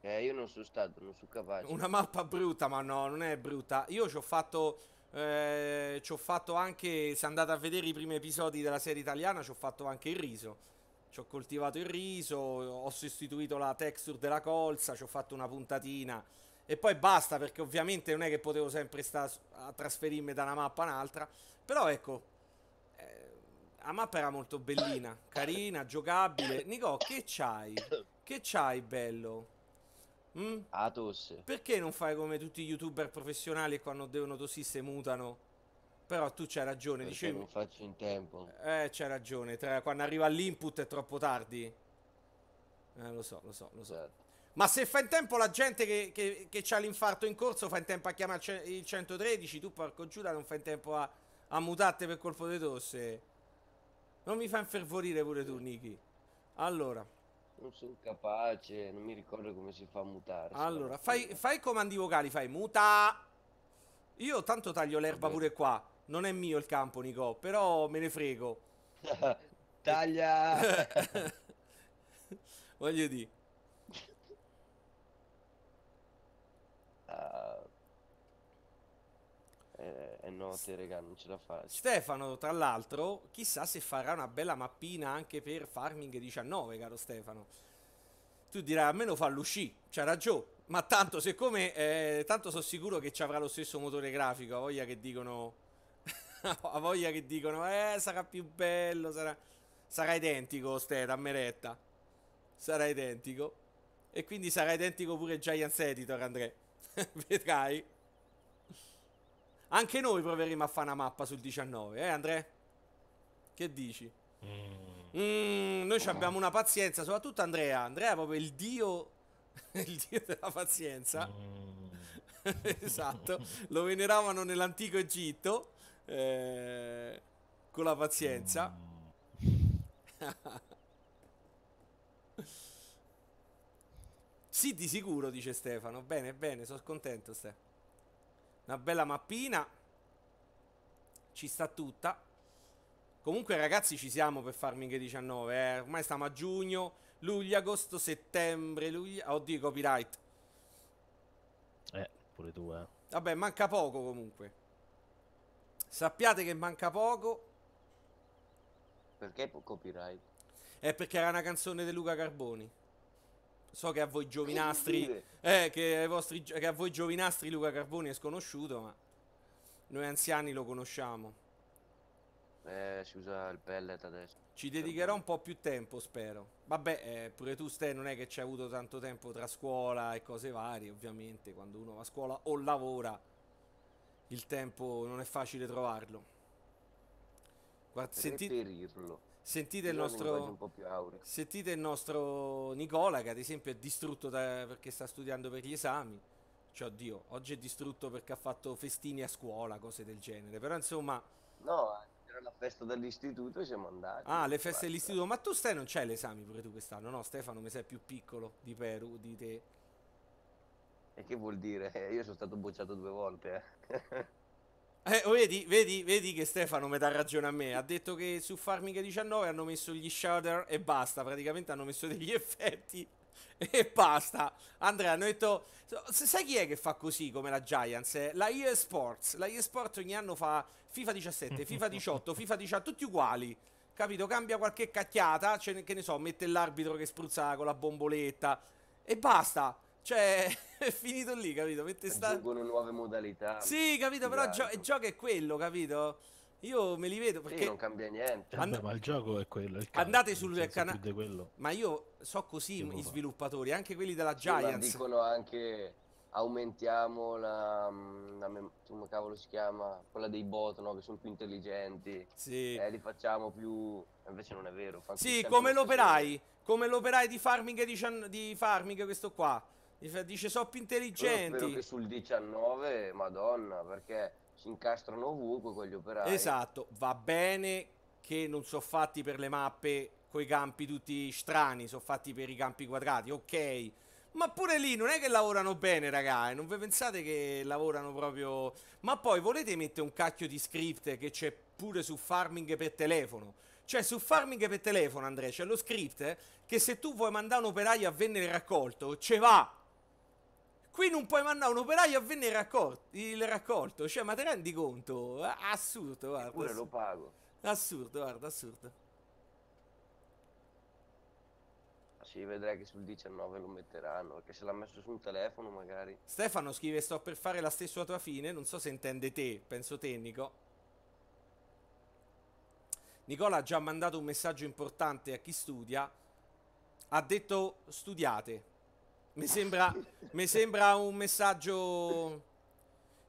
Eh, io non sono stato, non sono capace. Una mappa brutta, ma no, non è brutta. Io ci ho fatto. Eh, ci ho fatto anche. Se andate a vedere i primi episodi della serie italiana, ci ho fatto anche il riso. Ci ho coltivato il riso, ho sostituito la texture della colza, ci ho fatto una puntatina. E poi basta, perché ovviamente non è che potevo sempre stare a trasferirmi da una mappa a un'altra. Però ecco. Eh, la mappa era molto bellina, carina, giocabile. Nico, che c'hai? Che c'hai, bello? Mm? tosse. Perché non fai come tutti i youtuber professionali e quando devono tossire mutano? Però tu c'hai ragione, Perché dicevi. Non faccio in tempo. Eh, c'hai ragione. Tra... Quando arriva l'input è troppo tardi. Eh, lo so, lo so, lo so. Certo. Ma se fa in tempo la gente che, che, che ha l'infarto in corso fa in tempo a chiamare il 113, tu porco Giuda non fai in tempo a, a mutate per colpo di tosse. Non mi fa infervorire pure tu, Niki. Allora. Non sono capace, non mi ricordo come si fa a mutare. Allora, fai, fai comandi vocali, fai muta. Io tanto taglio l'erba Vabbè. pure qua. Non è mio il campo, Nico, però me ne frego. Taglia! Voglio dire. Uh, ah eh, eh, notte, raga, non ce la faccio. Stefano, tra l'altro, chissà se farà una bella mappina anche per Farming 19, caro Stefano. Tu dirai, almeno fa l'uscì, c'ha ragione. Ma tanto, siccome, eh, tanto sono sicuro che ci avrà lo stesso motore grafico, a voglia che dicono... a voglia che dicono, eh, sarà più bello, sarà... Sarà identico, Ste, dammi retta. Sarà identico. E quindi sarà identico pure Giants Editor, Andrea. Vedrai. Anche noi proveremo a fare una mappa sul 19, eh Andrea? Che dici? Mm, mm noi abbiamo una pazienza, soprattutto Andrea. Andrea è proprio il dio, il dio della pazienza. Mm. esatto, lo veneravano nell'antico Egitto eh, con la pazienza. Mm. sì, di sicuro, dice Stefano. Bene, bene, sono contento, Stefano. Una bella mappina. Ci sta tutta. Comunque ragazzi ci siamo per Farming 19, eh. ormai stiamo a giugno, luglio, agosto, settembre, luglio... Ah, oddio, copyright. Eh, pure tu, eh. Vabbè, manca poco comunque. Sappiate che manca poco. Perché copyright? È perché era una canzone di Luca Carboni. So che a voi giovinastri, eh, che, vostri, che a voi giovinastri Luca Carboni è sconosciuto, ma noi anziani lo conosciamo. Eh, si usa il pellet adesso. Ci dedicherò un po' più tempo, spero. Vabbè, eh, pure tu, Ste, non è che ci hai avuto tanto tempo tra scuola e cose varie, ovviamente. Quando uno va a scuola o lavora, il tempo non è facile trovarlo. Guarda, senti... Reperirlo. Sentite il, nostro, sentite il, nostro, Nicola che ad esempio è distrutto da, perché sta studiando per gli esami. Cioè, oddio, oggi è distrutto perché ha fatto festini a scuola, cose del genere. Però insomma... No, era la festa dell'istituto e siamo andati. Ah, le feste dell'istituto. Ma tu stai non c'hai l'esame pure tu quest'anno, no Stefano? Mi sei più piccolo di Peru, di te. E che vuol dire? Io sono stato bocciato due volte. Eh. Eh, oh, vedi, vedi, vedi che Stefano mi dà ragione a me. Ha detto che su Farming 19 hanno messo gli shader e basta. Praticamente hanno messo degli effetti e basta. Andrea, hanno detto... Sai chi è che fa così come la Giants? Eh? La EA Sports. La EA Sports ogni anno fa FIFA 17, FIFA 18, FIFA 19, tutti uguali. Capito? Cambia qualche cacchiata, cioè, che ne so, mette l'arbitro che spruzza con la bomboletta e basta. Cioè, è finito lì, capito? Mentre sta... nuove modalità. Sì, capito, però gio- esatto. il gioco è quello, capito? Io me li vedo perché... Sì, non cambia niente. And- Vabbè, ma il gioco è quello. È Andate sul canale... Ma io so così gli sviluppatori, anche quelli della sì, Giants. dicono anche aumentiamo la, la mem- come cavolo si chiama quella dei bot no? che sono più intelligenti sì. eh, li facciamo più invece non è vero sì come l'operai come l'operai di farming, di, di farming questo qua Dice so più intelligenti. spero che sul 19, madonna, perché si incastrano ovunque con gli operai. Esatto, va bene che non sono fatti per le mappe coi campi tutti strani, sono fatti per i campi quadrati, ok. Ma pure lì non è che lavorano bene, raga. Eh, non vi pensate che lavorano proprio. Ma poi volete mettere un cacchio di script che c'è pure su farming per telefono? Cioè, su farming per telefono, Andrea, c'è lo script eh, che se tu vuoi mandare un operaio a vendere il raccolto, ce va. Qui non puoi mandare un operaio a venire raccol il raccolto. Cioè, ma te rendi conto? Assurdo, guarda. Eppure lo pago. Assurdo, guarda, assurdo. Sì, vedrai che sul 19 lo metteranno, perché se l'ha messo sul telefono magari. Stefano scrive, sto per fare la stessa tua fine, non so se intende te, penso te, Nico. Nicola ha già mandato un messaggio importante a chi studia. Ha detto studiate. Mi sembra, mi sembra un messaggio...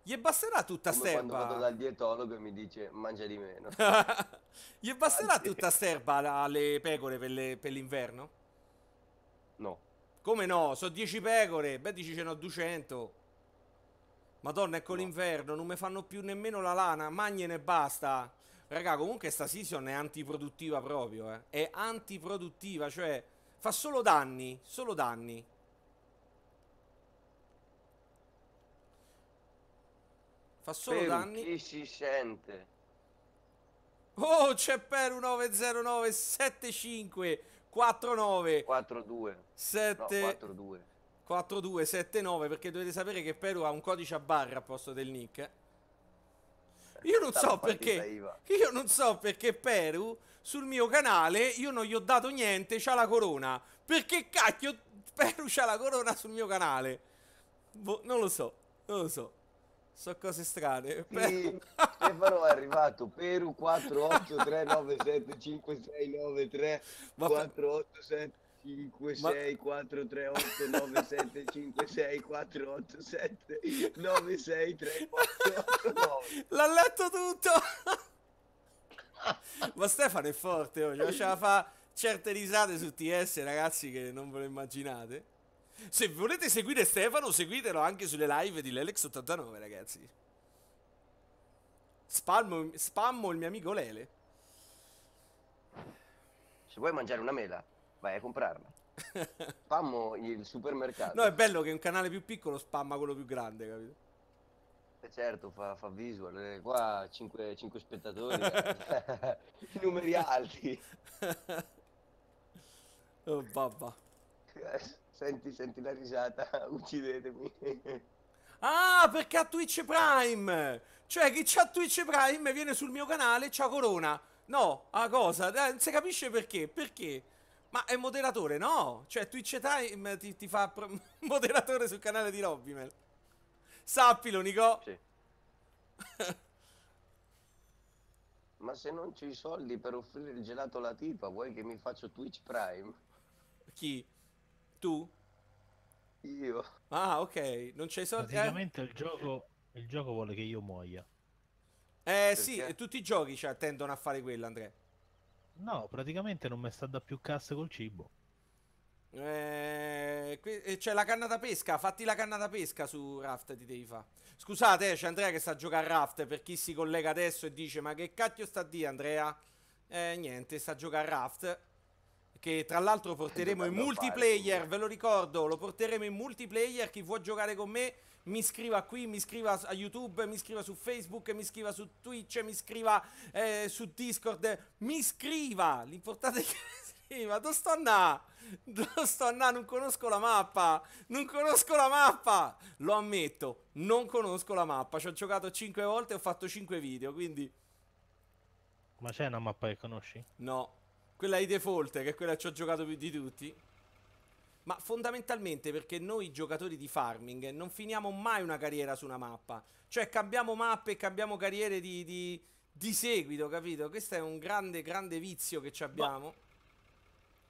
Gli basterà tutta Come sterba. Quando vado dal dietologo e mi dice mangia di meno. Gli basterà Anzi. tutta sterba alle pecore per, le, per l'inverno? No. Come no? Sono 10 pecore. Beh, dici ce ne ho 200. Madonna, ecco no. l'inverno. Non mi fanno più nemmeno la lana. Magnene e basta. Raga, comunque sta season è antiproduttiva proprio. Eh. È antiproduttiva, cioè fa solo danni. Solo danni. Fa solo per danni. chi si sente? Oh, c'è Peru 909 75 49 42 7 no, 42 4279 perché dovete sapere che Peru ha un codice a barra a posto del nick. Io non so perché io non so perché Peru sul mio canale io non gli ho dato niente, c'ha la corona. Perché cacchio Peru c'ha la corona sul mio canale? Boh, non lo so, non lo so. Sono cose strane. Sì, Stefano è arrivato Peru 4839756934875643897569. Ma... 9. L'ha letto tutto. Ma Stefano è forte oggi, ce la certe risate su TS, ragazzi, che non ve lo immaginate. Se volete seguire Stefano, seguitelo anche sulle live di Lelex89, ragazzi. Spalmo, spammo il mio amico Lele. Se vuoi mangiare una mela, vai a comprarla. Spammo il supermercato. No, è bello che un canale più piccolo spamma quello più grande, capito? Eh, certo, fa, fa, visual. Eh, qua 5, 5 spettatori, eh, numeri alti. oh, babba. Senti, senti la risata, uccidetemi. Ah, perché ha Twitch Prime! Cioè, chi c'ha Twitch Prime viene sul mio canale e c'ha Corona. No, a ah, cosa? Eh, non si capisce perché. Perché? Ma è moderatore, no? Cioè, Twitch Time ti, ti fa moderatore sul canale di Robbimel. Sappilo, Nico. Sì. Ma se non c'ho i soldi per offrire il gelato alla tipa, vuoi che mi faccio Twitch Prime? Chi? Tu? Io. Ah, ok. Non c'hai soldi. Eh? Praticamente eh? il, gioco, il gioco vuole che io muoia. Eh Perché? sì, tutti i giochi cioè, tendono a fare quello, Andrea. No, praticamente non mi sta da più casse col cibo. Eh, eh, c'è la canna da pesca. Fatti la canna da pesca su Raft. Ti devi fare. Scusate, eh, c'è Andrea che sta a giocare a Raft. Per chi si collega adesso e dice: Ma che cacchio sta di Andrea? Eh, niente, sta a giocare a Raft che tra l'altro porteremo in multiplayer, ve lo ricordo, lo porteremo in multiplayer, chi vuole giocare con me mi scriva qui, mi scriva a YouTube, mi scriva su Facebook, mi scriva su Twitch, mi scriva eh, su Discord, mi scriva, l'importante è che mi scriva, dove sto andando? Dove sto andando? Non conosco la mappa, non conosco la mappa, lo ammetto, non conosco la mappa, ci ho giocato 5 volte e ho fatto 5 video, quindi... Ma c'è una mappa che conosci? No. Quella di default, che è quella che ci ho giocato più di tutti. Ma fondamentalmente perché noi giocatori di farming non finiamo mai una carriera su una mappa. Cioè cambiamo mappe, e cambiamo carriere di, di, di seguito, capito? Questo è un grande, grande vizio che ci abbiamo. Ma...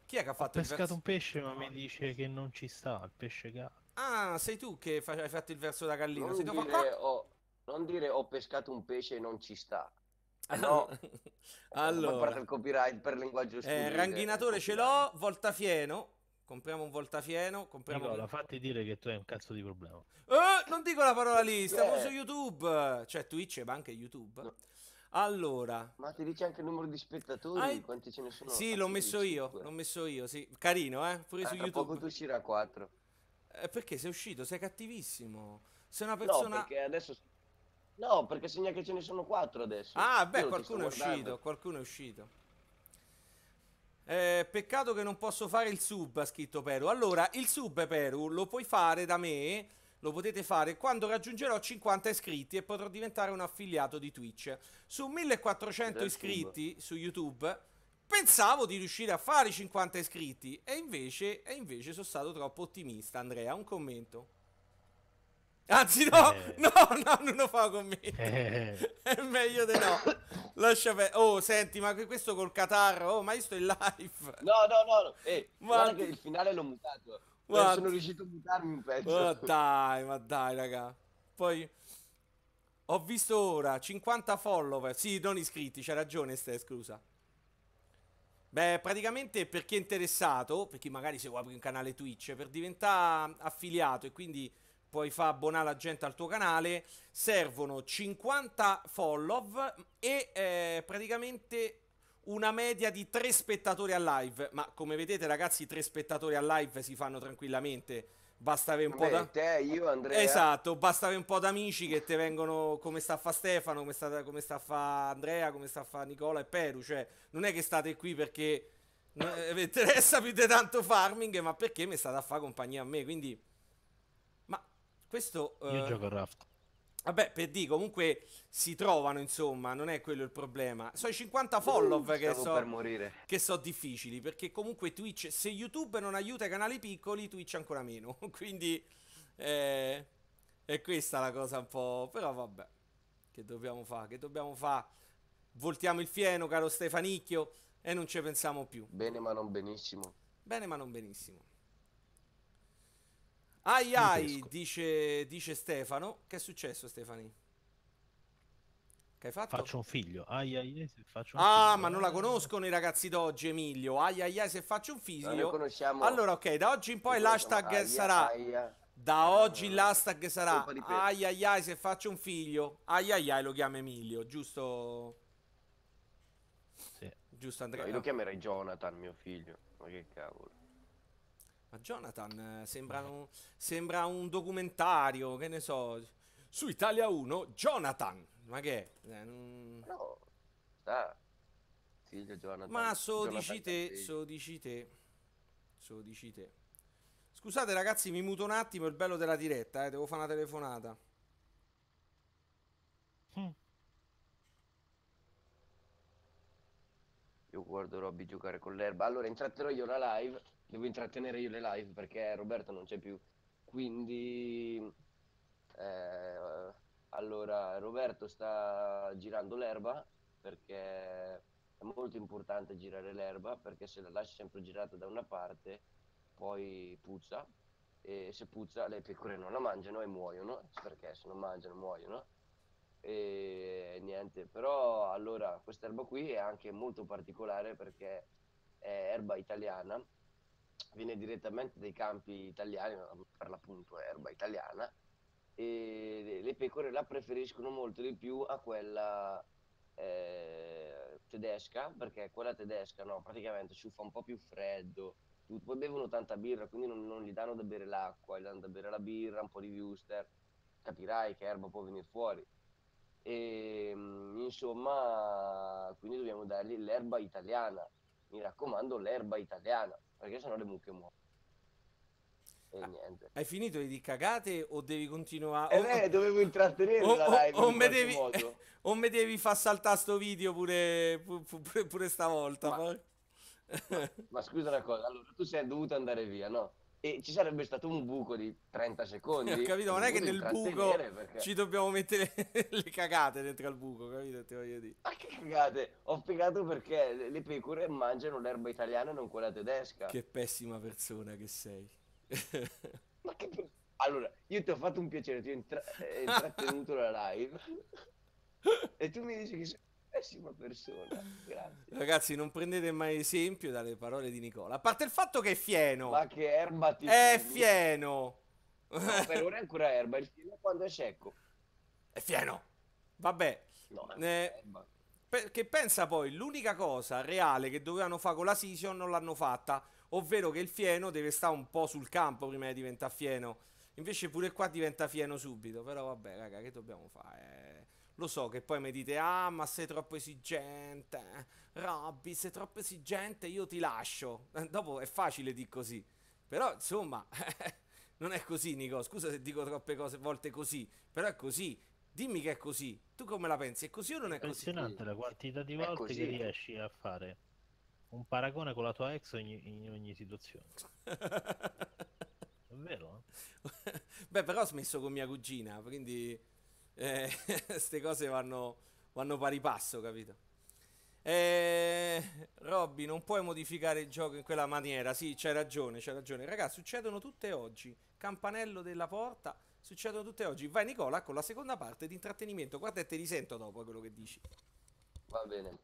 Chi è che ha fatto il verso? Ho pescato un pesce ma no. mi dice che non ci sta il pesce gatto. Ah, sei tu che hai fatto il verso da gallino. Non, sei dire, ho, non dire ho pescato un pesce e non ci sta. No, allora, parte il copyright per linguaggio eh, Ranghinatore ce l'ho, Voltafieno. Compriamo un Voltafieno. Compriamo Nicola, un... fatti dire che tu hai un cazzo di problema. Eh, non dico la parola lì, stiamo eh. su YouTube. Cioè Twitch, ma anche YouTube. No. Allora. Ma ti dice anche il numero di spettatori? Hai... Quanti ce ne sono? Sì, ah, l'ho messo io. L'ho messo io, sì. Carino, eh? Pure eh, su YouTube. poco tu uscirà 4. Eh, perché sei uscito? Sei cattivissimo. Sei una persona. No, perché adesso No, perché segna che ce ne sono quattro adesso. Ah, beh, qualcuno è, uscito, qualcuno è uscito, eh, peccato che non posso fare il sub, ha scritto Peru. Allora, il sub, Peru, lo puoi fare da me, lo potete fare quando raggiungerò 50 iscritti e potrò diventare un affiliato di Twitch. Su 1400 iscritti su YouTube, pensavo di riuscire a fare i 50 iscritti e invece, e invece sono stato troppo ottimista, Andrea. Un commento. Anzi, no, eh. no, no, non lo fa con me. Eh. È meglio di no. Lascia per... Oh, senti, ma questo col Qatar, oh, ma io sto in live. No, no, no, no. Eh, guarda che il finale l'ho mutato. Guarda. Eh, sono riuscito a mutarmi un pezzo. Oh, dai, ma dai, raga. Poi... Ho visto ora 50 follower. Sì, non iscritti, c'ha ragione, Ste, scusa. Beh, praticamente per chi è interessato, per chi magari segue un canale Twitch, per diventare affiliato e quindi puoi far abbonare la gente al tuo canale, servono 50 follow e eh, praticamente una media di 3 spettatori a live, ma come vedete ragazzi 3 spettatori a live si fanno tranquillamente. Basta avere un Beh, po' da... Te, io, Andrea. Esatto, basta avere un po' d'amici che ti vengono come sta a fa Stefano, come sta, come sta a fa Andrea, come sta a fa Nicola e Peru. Cioè, non è che state qui perché vi eh, interessa più di tanto farming, ma perché mi state a fare compagnia a me. Quindi questo... Uh... Io eh, gioco a raft. Vabbè, per di, comunque si trovano, insomma, non è quello il problema. sono i 50 follow uh, che, so, che so difficili, perché comunque Twitch, se YouTube non aiuta i canali piccoli, Twitch ancora meno. Quindi eh, è questa la cosa un po'... Però vabbè, che dobbiamo fare? Che dobbiamo fare? Voltiamo il fieno, caro Stefanicchio, e non ci pensiamo più. Bene ma non benissimo. Bene ma non benissimo. Ai ai, dice, dice, Stefano. Che è successo, Stefani? Che hai fatto? Faccio un figlio. Ai ai, se faccio un ah, figlio. ma non la conoscono i ragazzi d'oggi, Emilio. Ai ai, ai se faccio un figlio. Allora, ok, da oggi in poi non l'hashtag aia, sarà. Aia. Da oggi no, eh, l'hashtag sarà. Ai ai, ai se faccio un figlio. Ai ai, ai lo chiama Emilio, giusto? Sì. Giusto, Andrea. No, io lo chiamerei Jonathan, mio figlio. Ma che cavolo. Ma Jonathan eh, sembra un, sembra un documentario, che ne so. Su Italia 1, Jonathan. Ma che? È? Eh, non... No, sta figlio Jonathan. Ma so dici te, so dici te, so dici te. Scusate ragazzi, mi muto un attimo, è il bello della diretta, eh, devo fare una telefonata. Io guardo Robby giocare con l'erba. Allora intratterò io la live. Devo intrattenere io le live perché Roberto non c'è più. Quindi... Eh, allora, Roberto sta girando l'erba perché è molto importante girare l'erba perché se la lasci sempre girata da una parte poi puzza e se puzza le pecore non la mangiano e muoiono perché se non mangiano muoiono e niente però allora questa erba qui è anche molto particolare perché è erba italiana viene direttamente dai campi italiani per l'appunto è erba italiana e le pecore la preferiscono molto di più a quella eh, tedesca perché quella tedesca no, praticamente ci fa un po' più freddo poi bevono tanta birra quindi non, non gli danno da bere l'acqua gli danno da bere la birra un po' di wuster capirai che erba può venire fuori e mm, insomma quindi dobbiamo dargli l'erba italiana mi raccomando l'erba italiana perché sennò le mucche muoiono e ah, niente hai finito di cagate o devi continuare eh, eh dovevo intrattenere o, la live o, o, me devi, eh, o me devi far saltare sto video pure, pure, pure stavolta ma, ma, ma scusa una cosa allora tu sei dovuto andare via no? e ci sarebbe stato un buco di 30 secondi. Ho capito, non è che nel buco perché... ci dobbiamo mettere le cagate dentro al buco, capito? Ti voglio dire. Ma che cagate? Ho spiegato perché le, pecore mangiano l'erba italiana e non quella tedesca. Che pessima persona che sei. Ma che... Allora, io ti ho fatto un piacere, ti ho intra... Eh, intrattenuto la live. e tu mi dici che pessima persona. Grazie. Ragazzi, non prendete mai esempio dalle parole di Nicola. A parte il fatto che è fieno. Ma che erba ti È prendi. fieno. No, per ora è ancora erba, il fieno quando è secco. È fieno. Vabbè. No, eh, perché pensa poi, l'unica cosa reale che dovevano fare con la season non l'hanno fatta, ovvero che il fieno deve stare un po' sul campo prima di diventare fieno. Invece pure qua diventa fieno subito, però vabbè, raga, che dobbiamo fare? Eh? Lo so che poi mi dite, ah ma sei troppo esigente, Robby sei troppo esigente, io ti lascio. Dopo è facile di così, però insomma non è così Nico, scusa se dico troppe cose volte così, però è così. Dimmi che è così, tu come la pensi? È così o non è, così? Impressionante la quantità di volte così. che riesci a fare un paragone con la tua ex ogni, in ogni situazione. è vero? Beh, però ho smesso con mia cugina, quindi queste eh, cose vanno, vanno, pari passo, capito? Eh, Robby, non puoi modificare il gioco in quella maniera. Sì, c'hai ragione, c'hai ragione. Raga, succedono tutte oggi. Campanello della porta, succedono tutte oggi. Vai Nicola con la seconda parte di intrattenimento. Guarda e te sento dopo quello che dici. Va bene.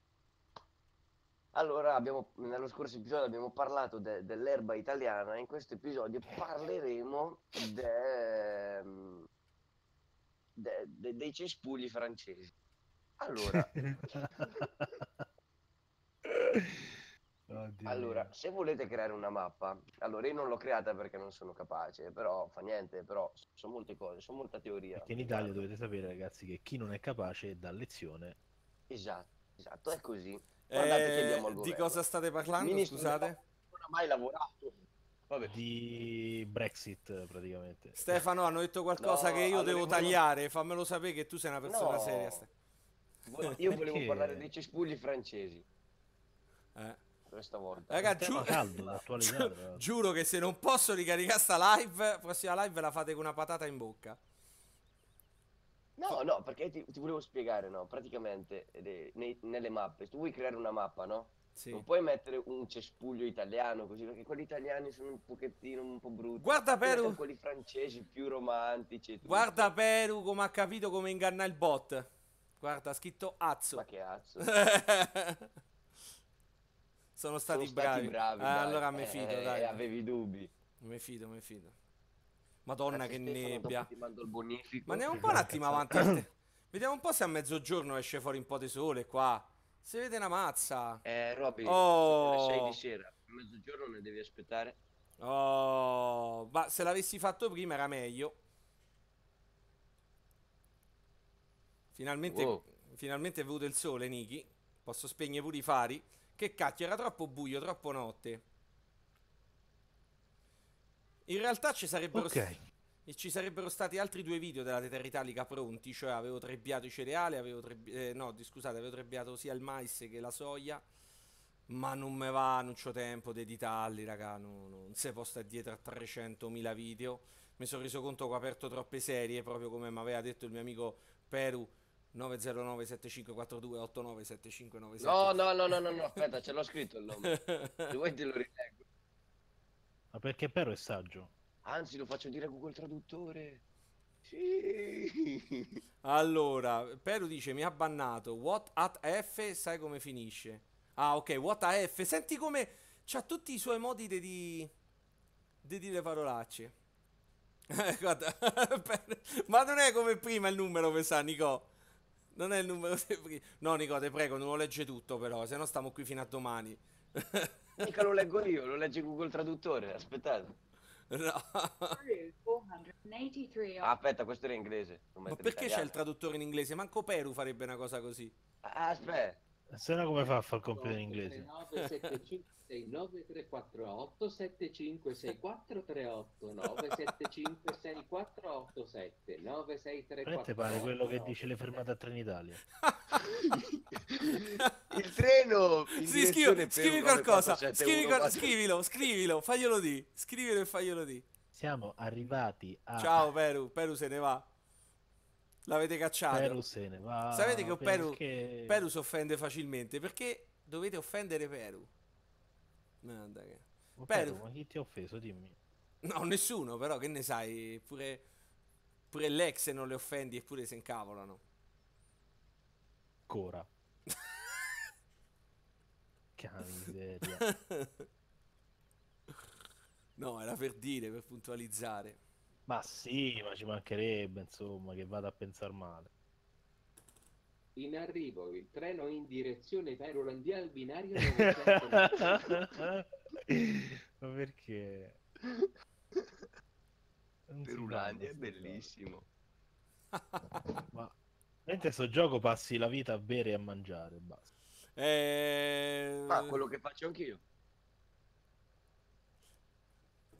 Allora, abbiamo, nello scorso episodio abbiamo parlato de, dell'erba italiana, in questo episodio parleremo de, ehm, de, de, dei cespugli francesi. Allora, oh, allora se volete creare una mappa, allora io non l'ho creata perché non sono capace, però fa niente, però sono molte cose, sono molta teoria. Perché in Italia dovete sapere ragazzi che chi non è capace dà lezione. Esatto, esatto, è così. Eh, Guardate eh, che abbiamo al Di cosa state parlando, Ministro scusate? Non ha mai lavorato. Vabbè. di Brexit praticamente. Stefano, hanno detto qualcosa no, che io allora, devo tagliare, volevo... fammelo sapere che tu sei una persona no. seria. Ste... Io Perché? volevo parlare dei cespugli francesi. Eh. Questa volta. Raga, giuro... caldo, Gi- giuro che se non posso ricaricare sta live, prossima live la fate con una patata in bocca. No, no, perché ti, ti volevo spiegare, no? Praticamente eh, nei, nelle mappe, tu vuoi creare una mappa, no? Sì. Non puoi mettere un cespuglio italiano così, perché quelli italiani sono un pochettino un po' brutti. Guarda Peru! Sono quelli francesi più romantici. Guarda Peru come ha capito come inganna il bot. Guarda, ha scritto Azzo. Ma che Azzo? sono stati sono bravi. Stati bravi eh, allora mi eh, fido, eh, dai. Avevi dubbi. Mi fido, mi fido. Madonna Grazie eh, che Stefano, nebbia. Ti mando il bonifico. Ma andiamo un po' un attimo avanti. Vediamo un po' se a mezzogiorno esce fuori un po' di sole qua. Si vede una mazza. Eh, Robby, oh. sono le 6 di sera. A mezzogiorno ne devi aspettare. Oh, ma se l'avessi fatto prima era meglio. Finalmente, wow. finalmente è venuto il sole, Niki. Posso spegnere pure i fari. Che cacchio, era troppo buio, troppo notte. In realtà ci sarebbero... Ok. E ci sarebbero stati altri due video della Tetera Italica pronti, cioè avevo trebbiato i cereali, avevo trebbi- eh, no, scusate, avevo trebbiato sia il mais che la soia, ma non me va, non ho tempo di editarli, raga, non, non si può stare dietro a 300.000 video. Mi sono reso conto che ho aperto troppe serie, proprio come mi aveva detto il mio amico Peru, 909-7542-897597. No, no, no, no, no, aspetta, ce l'ho scritto il nome. Se vuoi te lo rileggo. Ma perché Pero è saggio? Anzi, lo faccio dire a Google Traduttore. Sì. Allora, Peru dice mi ha bannato. What at F, sai come finisce? Ah, ok, what at F. Senti come c'ha tutti i suoi modi di di, dire parolacce. Guarda, ma non è come prima il numero mi sa Nico. Non è il numero di... No, Nico, te prego, non lo legge tutto però, se no stiamo qui fino a domani. Mica lo leggo io, lo legge Google Traduttore, aspettate. No. Ah, aspetta, questo era inglese. Ma perché c'è il traduttore in inglese? Manco Peru farebbe una cosa così. Ah, aspetta. Se no come fa a far computer in inglese? 669 348 756438 9756487 9634 te pare quello che dice le fermate a Trenitalia il treno sì, scrivo, scrivi qualcosa scrivi, scrivilo, scrivilo faglielo di scrivilo e faglielo di siamo arrivati a ciao Peru Peru se ne va l'avete cacciato Peru se ne va sapete che Peru, Peru si offende facilmente perché dovete offendere Peru Meno da che. Però, ma chi ti ha offeso, dimmi. No, nessuno, però, che ne sai? Pure, pure l'ex non le offendi eppure se incavolano. Ancora. che miseria. no, era per dire, per puntualizzare. Ma sì, ma ci mancherebbe, insomma, che vada a pensare male in arrivo il treno in direzione Perulandia al binario 900. Ma perché? Perulandia è bellissimo. Ma mentre sto gioco passi la vita a bere e a mangiare, basta. Eh... Ma quello che faccio anch'io.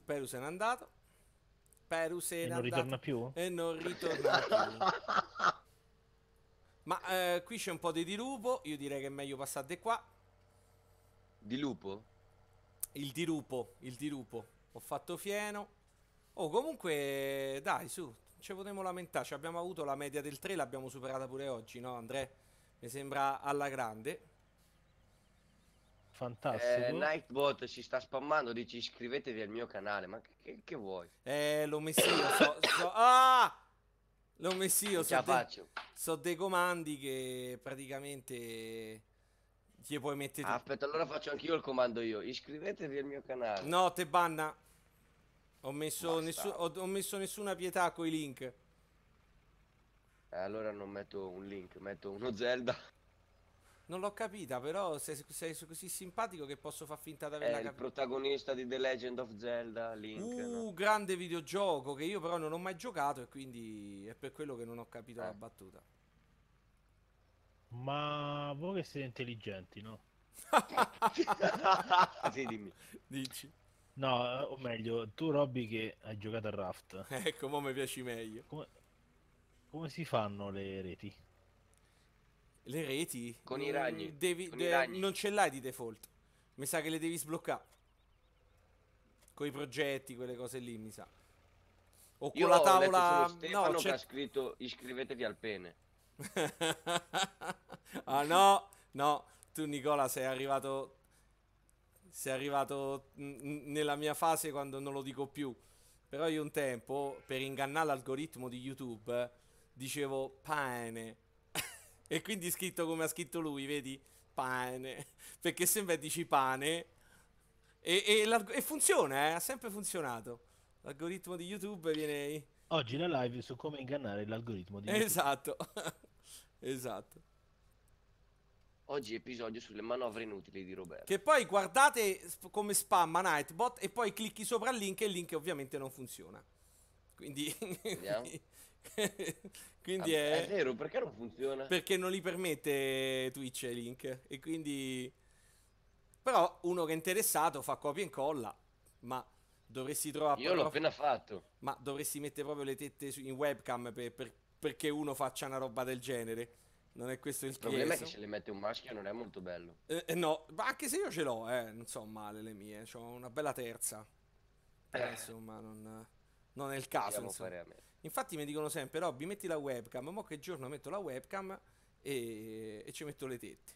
Peru se n'è andato. Peru se n'è andato. E non ritorna più? E non ritorna più. Ma eh, qui c'è un po' di dirupo, Io direi che è meglio passate qua. Dilupo? Il dilupo, il dirupo. Ho fatto fieno. Oh, comunque, dai, su, ci potremmo lamentarci. Abbiamo avuto la media del 3, l'abbiamo superata pure oggi, no, Andrea? Mi sembra alla grande. Fantastico. Eh, Nightbot si sta spammando, dici iscrivetevi al mio canale, ma che, che vuoi? Eh, l'ho messo io. So, so... Ah! L'ho messo io. So, de- so dei comandi che praticamente gli puoi mettere. Ah, aspetta, allora faccio anch'io il comando io. Iscrivetevi al mio canale. No, te banna. Ho messo, nessu- ho, ho messo nessuna pietà coi link. Eh, allora non metto un link, metto uno Zelda. Non l'ho capita, però sei, sei, così simpatico che posso far finta di averla capita. È il protagonista di The Legend of Zelda, Link. Uh, no? grande videogioco che io però non ho mai giocato e quindi è per quello che non ho capito eh. la battuta. Ma voi che siete intelligenti, no? sì, dimmi. Dici. No, o meglio, tu Robby che hai giocato a Raft. ecco, mo mi piaci meglio. Come... Come si fanno le reti? Le reti? Con i ragni. Devi, Con de i ragni. Non ce l'hai di default. Mi sa che le devi sbloccare. Con i progetti, quelle cose lì, mi sa. O con Io la tavola. no, c'è... Certo. scritto iscrivetevi al pene. ah no, no, tu Nicola sei arrivato. Sei arrivato nella mia fase quando non lo dico più. Però io un tempo, per ingannare l'algoritmo di YouTube, dicevo pane e quindi scritto come ha scritto lui, vedi? Pane. Perché sembra dici pane. E, e, e funziona, eh? ha sempre funzionato. L'algoritmo di YouTube viene... Oggi la live su come ingannare l'algoritmo di YouTube. Esatto. esatto. Oggi episodio sulle manovre inutili di Roberto. Che poi guardate come spamma Nightbot e poi clicchi sopra il link e il link ovviamente non funziona. Quindi... quindi è... è vero, perché non funziona? Perché non li permette Twitch e Link. E quindi... Però uno che è interessato fa copia e incolla, ma dovresti trovare... Io l'ho prof... appena fatto. Ma dovresti mettere proprio le tette in webcam per, per, perché uno faccia una roba del genere. Non è questo il, il problema caso. è che se le mette un maschio non è molto bello. Eh, eh no, ma anche se io ce l'ho, eh, non so male le mie, ho una bella terza. Però, eh. insomma, non, non, è il caso. Insomma. Fare a me. Infatti mi dicono sempre, Robby, metti la webcam, mo che giorno metto la webcam e, e ci metto le tette.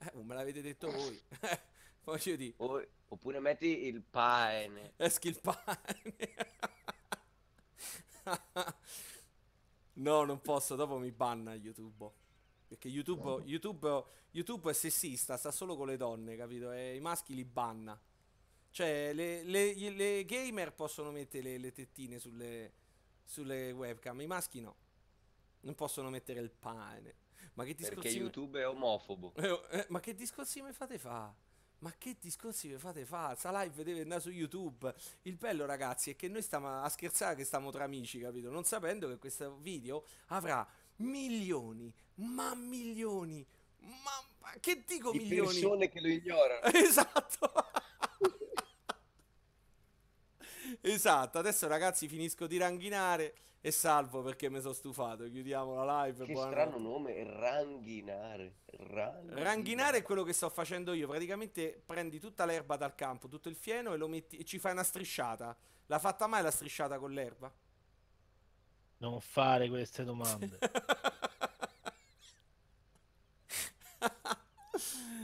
Eh, me l'avete detto voi. Voglio dire. O, oppure metti il pane. Eschi eh, il pane. no, non posso, dopo mi banna YouTube. Perché YouTube, YouTube, YouTube, è sessista, sta solo con le donne, capito? E eh, I maschi li banna. Cioè, le, le, le gamer possono mettere le, le tettine sulle sulle webcam, i maschi no. Non possono mettere il pane. Ma che discorsi Perché YouTube è omofobo. Eh, oh, eh, ma che discorsi mi fate fa? Ma che discorsi mi fate fa? Sta live deve andare su YouTube. Il bello, ragazzi, è che noi stiamo a scherzare che stiamo tra amici, capito? Non sapendo che questo video avrà milioni, ma milioni, ma, ma che dico Di milioni? persone che lo ignorano. Esatto esatto, adesso ragazzi finisco di ranghinare e salvo perché mi sono stufato. Chiudiamo la live. Che buona... strano nome, ranghinare. ranghinare. Ranghinare è quello che sto facendo io. Praticamente prendi tutta l'erba dal campo, tutto il fieno e, metti... e ci fai una strisciata. L'ha fatta mai la strisciata con l'erba? Non fare queste domande.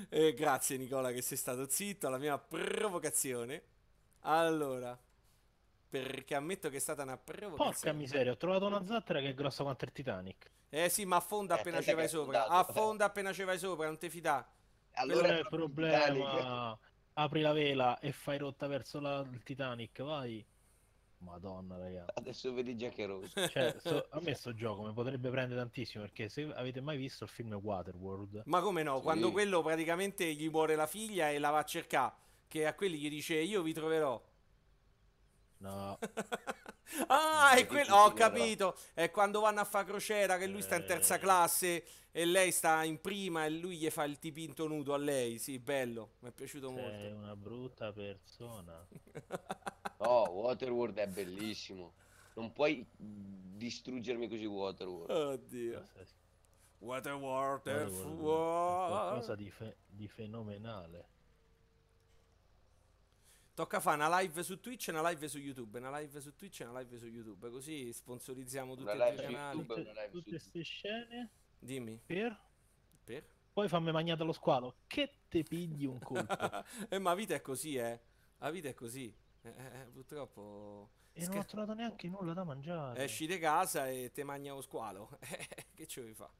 eh, grazie Nicola che sei stato zitto alla mia provocazione. Allora, perché ammetto che è stata una provocazione. Porca miseria, ho trovato una zattera che è grossa quanto il Titanic. Eh sì, ma affonda eh, appena ci vai sopra. Affonda appena ci vai sopra, non te fidà. Allora Quello è il problema. Apri la vela e fai rotta verso la... il Titanic, vai. Madonna, ragazzi. Adesso vedi Jack e Rose. Cioè, so, a me sto gioco mi potrebbe prendere tantissimo perché se avete mai visto il film Waterworld. Ma come no? Sì. Quando quello praticamente gli muore la figlia e la va a cercare, che a quelli gli dice io vi troverò. No. ah, è quello. Ho capito. È quando vanno a fare crociera che lui sta in terza eh. classe e lei sta in prima e lui gli fa il dipinto nudo a lei. Sì, bello. Mi è piaciuto Sei molto. È una brutta persona. oh, Waterworld è bellissimo. Non puoi distruggermi così Waterworld. Oddio. Waterworld è qualcosa di, fe di fenomenale. Tocca fare una live su Twitch e una live su YouTube, una live su Twitch e una live su YouTube, così sponsorizziamo tutti i canali. YouTube, tutte, queste scene. Dimmi. Per? Per? Poi fammi mangiare lo squalo, che te pigli un colpo. eh, ma la vita è così, eh. La vita è così. Eh, eh, eh purtroppo... E Scher- non ho trovato neanche nulla da mangiare. Esci di casa e te mangia lo squalo. Eh, che ci vuoi fare?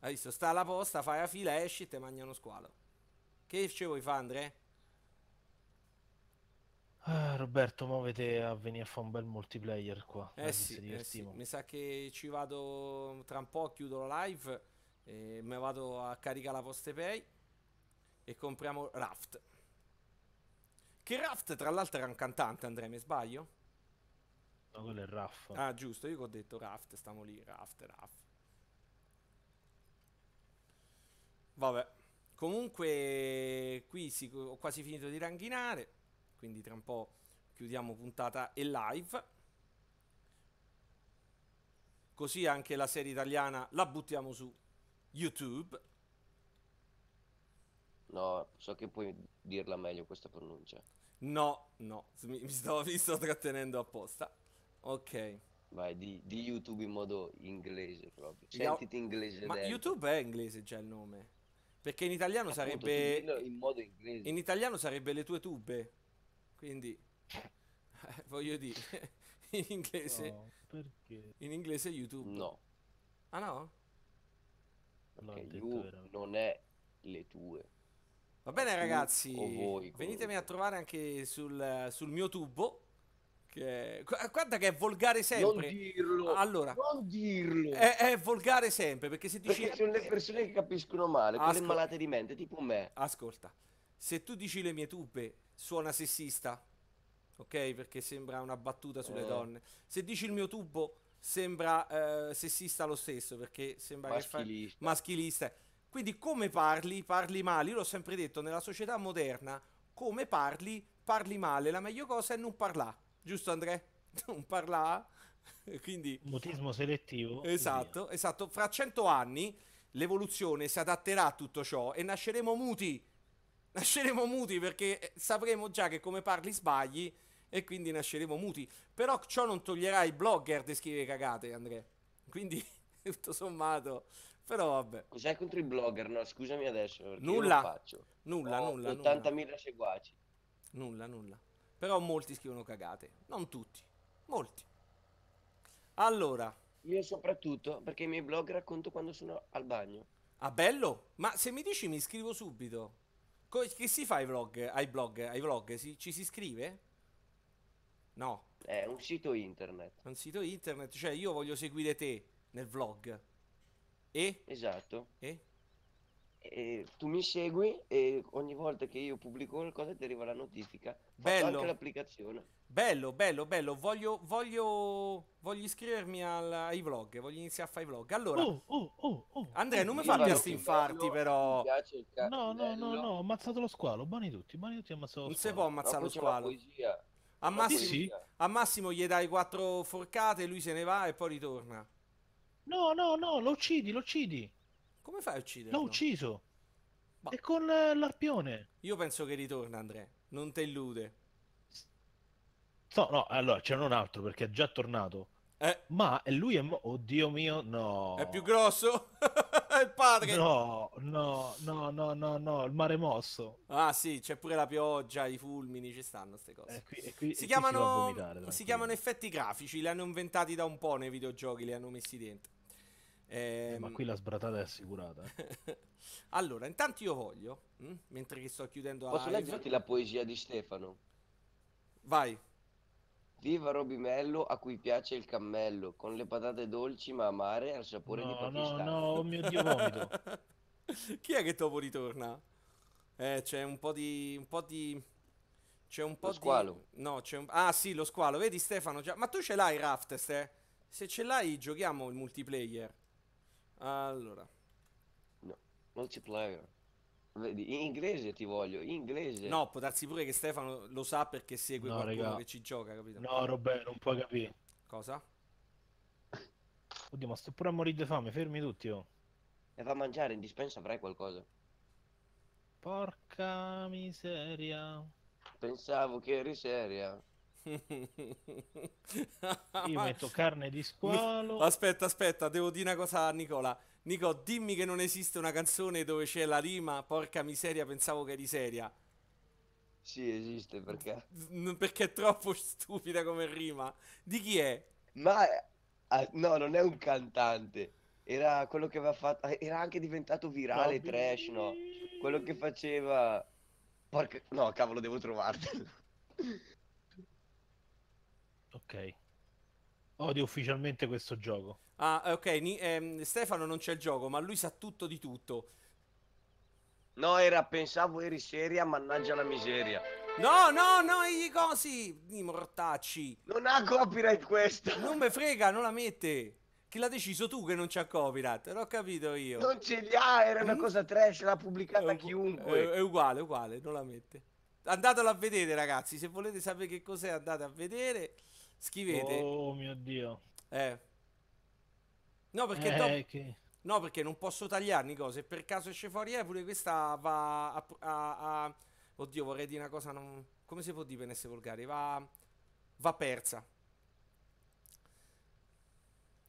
Hai visto? Sta alla posta, fai la fila, esci e te mangia lo squalo. Che ci vuoi fare, Andrea? Ah, Roberto, muovete a venire a fare un bel multiplayer qua. Eh sì, eh sì, mi sa che ci vado mm, tra un po', chiudo la live, eh, me vado a caricare la poste pay e compriamo Raft. Che Raft, tra l'altro, era un cantante, Andrea, mi sbaglio? No, quello è Raff. Ah, giusto, io che ho detto Raft, stiamo lì, Raft, Raft. Vabbè, comunque qui si, ho quasi finito di ranghinare quindi tra un po' chiudiamo puntata e live. Così anche la serie italiana la buttiamo su YouTube. No, so che puoi dirla meglio questa pronuncia. No, no, mi, mi, sto, mi sto, trattenendo apposta. Ok. Vai, di, di YouTube in modo inglese proprio. Sentiti inglese. Ma dentro. YouTube è inglese già il nome. Perché in italiano Appunto, sarebbe... In modo inglese. In italiano sarebbe le tue tube. Quindi, eh, voglio dire, in inglese... No, perché? In inglese YouTube. No. Ah no? Perché you non è le tue. Va bene ragazzi, voi, venitemi a trovare anche sul, sul mio tubo. Che... Guarda che è volgare sempre. Non dirlo. Allora, non dirlo. È, è volgare sempre perché se dici... Perché sono le persone che capiscono male, quelle Ascol- malate di mente, tipo me. Ascolta se tu dici le mie tube suona sessista, ok? Perché sembra una battuta sulle eh. donne. Se dici il mio tubo sembra eh, sessista lo stesso, perché sembra maschilista. Che fa... maschilista. Quindi come parli, parli male. Io l'ho sempre detto, nella società moderna, come parli, parli male. La meglio cosa è non parlare, giusto Andrea? Non parlare. Quindi... Mutismo selettivo. Esatto, esatto. Fra cento anni l'evoluzione si adatterà a tutto ciò e nasceremo muti Nasceremo muti perché eh, sapremo già che come parli sbagli e quindi nasceremo muti. Però ciò non toglierà i blogger di scrivere cagate, Andrea. Quindi, tutto sommato, però vabbè. Cos'è contro i blogger? No, scusami adesso. Nulla. Faccio. Nulla, no, nulla. 80.000 seguaci. Nulla, nulla. Però molti scrivono cagate. Non tutti. Molti. Allora. Io soprattutto perché i miei blog racconto quando sono al bagno. Ah, bello? Ma se mi dici mi iscrivo subito. Co- che si fa ai vlog, ai blog, ai vlog? Si, ci si scrive? No. È un sito internet. un sito internet, cioè io voglio seguire te nel vlog. E? Esatto. E? tu mi segui e ogni volta che io pubblico qualcosa ti arriva la notifica. Bello. anche l'applicazione. Bello, bello, bello. Voglio, voglio, voglio iscrivermi al, ai vlog. Voglio iniziare a fare i vlog. Allora, oh, oh, oh, oh. Andrea, non mi fa questi infarti, però. No, no, no, no. Ho ammazzato lo squalo. Buoni tutti. Buoni tutti. Ammazzato non si può ammazzare lo squalo. A Massimo, sì. a Massimo gli dai quattro forcate, lui se ne va e poi ritorna. No, no, no. Lo uccidi, lo uccidi. Come fai a ucciderlo? L'ho ucciso. Ma... E con eh, l'arpione. Io penso che ritorna, Andrea. Non te illude. No, no, allora c'è un altro perché è già tornato. Eh. Ma lui è. Mo- Oddio mio, no. È più grosso? è il padre. No, no, no, no, no, no. Il mare mosso. Ah, sì, c'è pure la pioggia, i fulmini, ci stanno queste cose. Eh, qui, eh, qui, si, eh, chiamano, vomitare, si chiamano effetti grafici. Li hanno inventati da un po' nei videogiochi, li hanno messi dentro. Eh, ma qui la sbratata è assicurata. Eh. allora, intanto io voglio, mh, mm, mentre che sto chiudendo Posso live... leggerti la poesia di Stefano? Vai. Viva Robimello a cui piace il cammello, con le patate dolci ma amare al sapore no, di pakistano. No, no, oh mio Dio, vomito. Chi è che dopo ritorna? Eh, c'è un po' di... Un po di... C'è un po' lo squalo. No, c'è un... Ah sì, lo squalo. Vedi Stefano già... Ma tu ce l'hai Raft, eh? Se ce l'hai giochiamo il multiplayer. Allora. No, multiplayer. Vedi, in inglese ti voglio, in inglese. No, può darsi pure che Stefano lo sa perché segue no, qualcuno raga. che ci gioca, capito? No, Robè, non puoi capire. Cosa? Oddio, ma sto pure a morire di fame, fermi tutti, oh. E va a mangiare, in dispensa avrai qualcosa. Porca miseria. Pensavo che eri seria. Io metto carne di squalo. Aspetta, aspetta, devo dire una cosa a Nicola. Nico, dimmi che non esiste una canzone dove c'è la rima, porca miseria, pensavo che eri seria. Sì, esiste perché. Perché è troppo stupida come rima. Di chi è? Ma ah, no, non è un cantante. Era quello che aveva fatto. Eh, era anche diventato virale no, trash, no? Quello che faceva. Porca. No, cavolo, devo trovartelo. Ok. Odio ufficialmente questo gioco. Ah, eh, ok. Ni- ehm, Stefano non c'è il gioco, ma lui sa tutto di tutto. No, era pensavo eri seria, mannaggia la miseria. No, no, no, i cosi, i mortacci. Non ha copyright questa. Non me frega, non la mette. Che l'ha deciso tu che non c'ha copyright? L'ho capito io. Non ce li ha, era una mm? cosa trash, l'ha pubblicata è, chiunque. È, è uguale, uguale, non la mette. Andatelo a vedere, ragazzi, se volete sapere che cos'è andate a vedere scrivete. Oh mio dio. Eh. No, perché eh, dopo... che... No, perché non posso tagliarmi cose. Per caso esce fuori eh, pure questa va a, a, a... Oddio, vorrei dire una cosa non... Come si può dire per essere volgari? Va... va persa.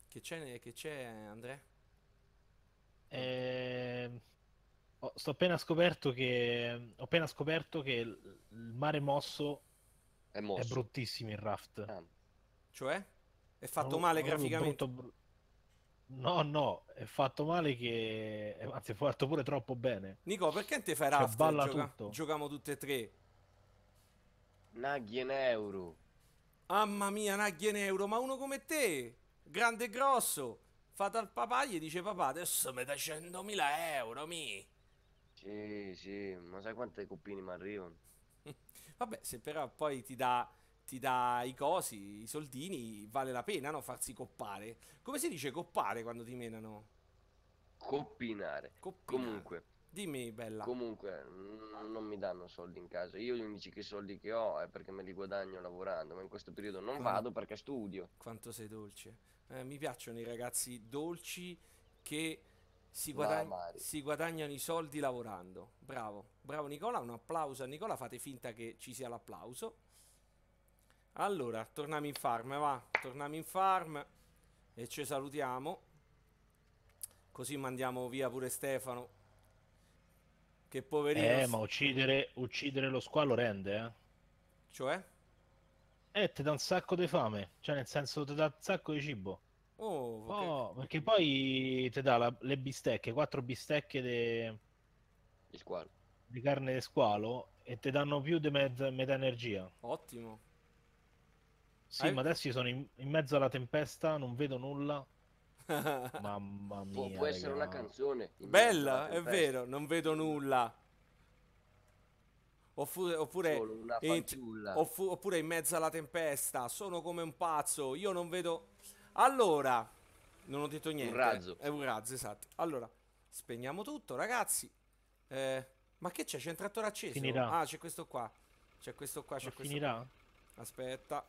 Che c'è, che c'è Andrea? Eh... Oh, sto appena scoperto che... Ho appena scoperto che il mare mosso è, mosso. è bruttissimo il raft. Ah. Cioè? È fatto no, male no, graficamente? Brutto, no, no, è fatto male che... Eh, anzi, è fatto pure troppo bene. Nico, perché non ti fai raft? Cioè, Gioca... tutto. Giochiamo tutte e tre. Naghi in euro. Mamma mia, Naghi in euro, ma uno come te, grande e grosso, fa al papà gli dice papà adesso mi dai 100.000 euro, mi. Sì, sì, ma sai quante coppini mi arrivano? Vabbè, se però poi ti dà ti dà i cosi, i soldini, vale la pena no? farsi coppare. Come si dice coppare quando ti menano? Coppinare. Coppinare. Comunque. Dimmi, bella. Comunque, n- non mi danno soldi in casa. Io gli unici soldi che ho è perché me li guadagno lavorando, ma in questo periodo non Quanto... vado perché studio. Quanto sei dolce. Eh, mi piacciono i ragazzi dolci che si, guadagn- si, guadagnano i soldi lavorando. Bravo, bravo Nicola, un applauso a Nicola, fate finta che ci sia l'applauso. Allora, torniamo in farm, va. Torniamo in farm e ci salutiamo. Così mandiamo via pure Stefano. Che poverino. Eh, ma uccidere, uccidere lo squalo rende, eh. Cioè? Eh, ti dà un sacco di fame. Cioè, nel senso, ti dà un sacco di cibo. Oh, okay. oh perché poi ti dà la, le bistecche, quattro bistecche de... di squalo. Di carne di squalo e ti danno più di mezza, metà energia. Ottimo. Sì, eh? ma adesso sono in, in, mezzo alla tempesta, non vedo nulla. Mamma mia. Può, può essere una canzone. Bella, è vero, non vedo nulla. Oppure, oppure, in, oppure in mezzo alla tempesta, sono come un pazzo, io non vedo... Allora, non ho detto niente. Un razzo. È un razzo, esatto. Allora, spegniamo tutto, ragazzi. Eh, ma che c'è? C'è un trattore acceso? Finirà. Ah, c'è questo qua. C'è questo qua, c'è ma questo finirà? Qua. Aspetta.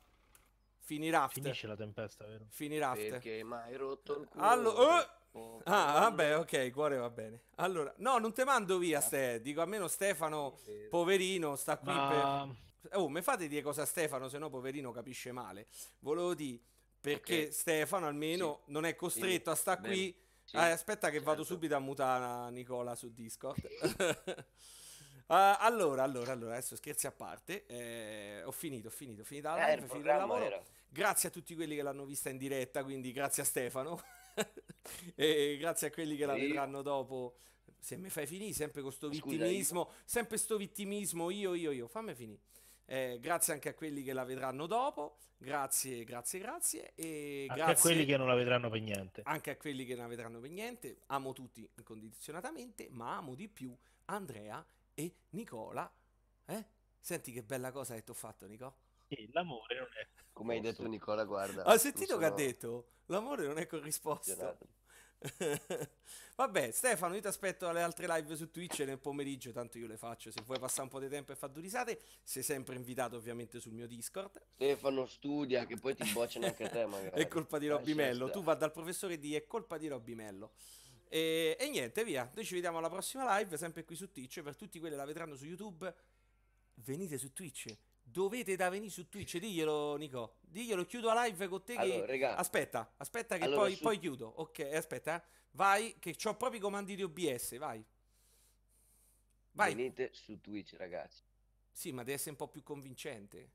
Finirà after. Finisce la tempesta, vero? Finirà after. Perché mai rotto il cuore? Allora... Oh! Eh! Oh, ah, vabbè, ok, cuore va bene. Allora, no, non te mando via, Ste. Dico, almeno Stefano, poverino, sta qui Ma... per... Oh, mi fate dire cosa Stefano, se no poverino capisce male. Volevo dire, perché okay. Stefano almeno sì. non è costretto sì. a stare qui... Sì. Eh, aspetta che certo. vado subito a mutare Nicola su Discord. Ah, allora, allora, allora, adesso scherzi a parte. Eh, ho finito, ho finito, ho finito la eh, live, ho finito il lavoro. Era. Grazie a tutti quelli che l'hanno vista in diretta, quindi grazie a Stefano. e grazie a quelli che sì. la vedranno dopo. Se mi fai finire, sempre con sto vittimismo, io. sempre sto vittimismo, io, io, io, fammi finire. Eh, grazie anche a quelli che la vedranno dopo. Grazie, grazie, grazie. E grazie anche a quelli che non la vedranno per niente. Anche a quelli che non la vedranno per niente. Amo tutti incondizionatamente, ma amo di più Andrea e Nicola. Eh? Senti che bella cosa che ti ho fatto, Nico. Sì, l'amore non è. Come hai detto, Nicola, guarda. Ha ah, sentito sono... che ha detto: l'amore non è corrisposto. Vabbè, Stefano, io ti aspetto alle altre live su Twitch nel pomeriggio, tanto io le faccio. Se vuoi passare un po' di tempo e fare due risate, sei sempre invitato ovviamente sul mio Discord. Stefano studia, che poi ti bocciano anche te magari. è colpa di Robby Mello. Tu va dal professore di È colpa di Robby Mello. E, e niente, via. Noi ci vediamo alla prossima live, sempre qui su Twitch. Per tutti quelli che la vedranno su YouTube, venite su Twitch. Dovete da venire su Twitch, diglielo Nico. Diglielo, chiudo la live con te. Allora, che... Aspetta, aspetta che allora, poi, su... poi, chiudo. Ok, aspetta. Eh. Vai, che ho proprio i comandi di OBS, vai. Vai. Venite su Twitch, ragazzi. Sì, ma deve essere un po' più convincente.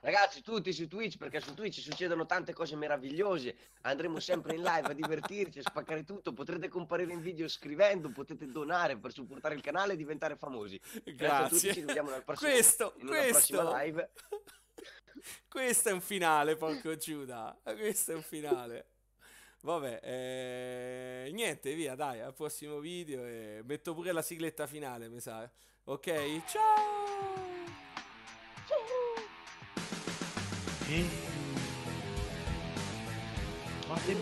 Ragazzi, tutti su Twitch perché su Twitch succedono tante cose meravigliose. Andremo sempre in live a divertirci, a spaccare tutto. Potrete comparire in video scrivendo, potete donare per supportare il canale e diventare famosi. Grazie, Grazie a tutti, ci vediamo nel prossimo, questo, in questo. prossima live. questo è un finale, porco Giuda. Questo è un finale. Vabbè, eh, niente, via, dai, al prossimo video e metto pure la sigletta finale, mi sa. Ok, ciao! Hein? Hum. Nossa, tem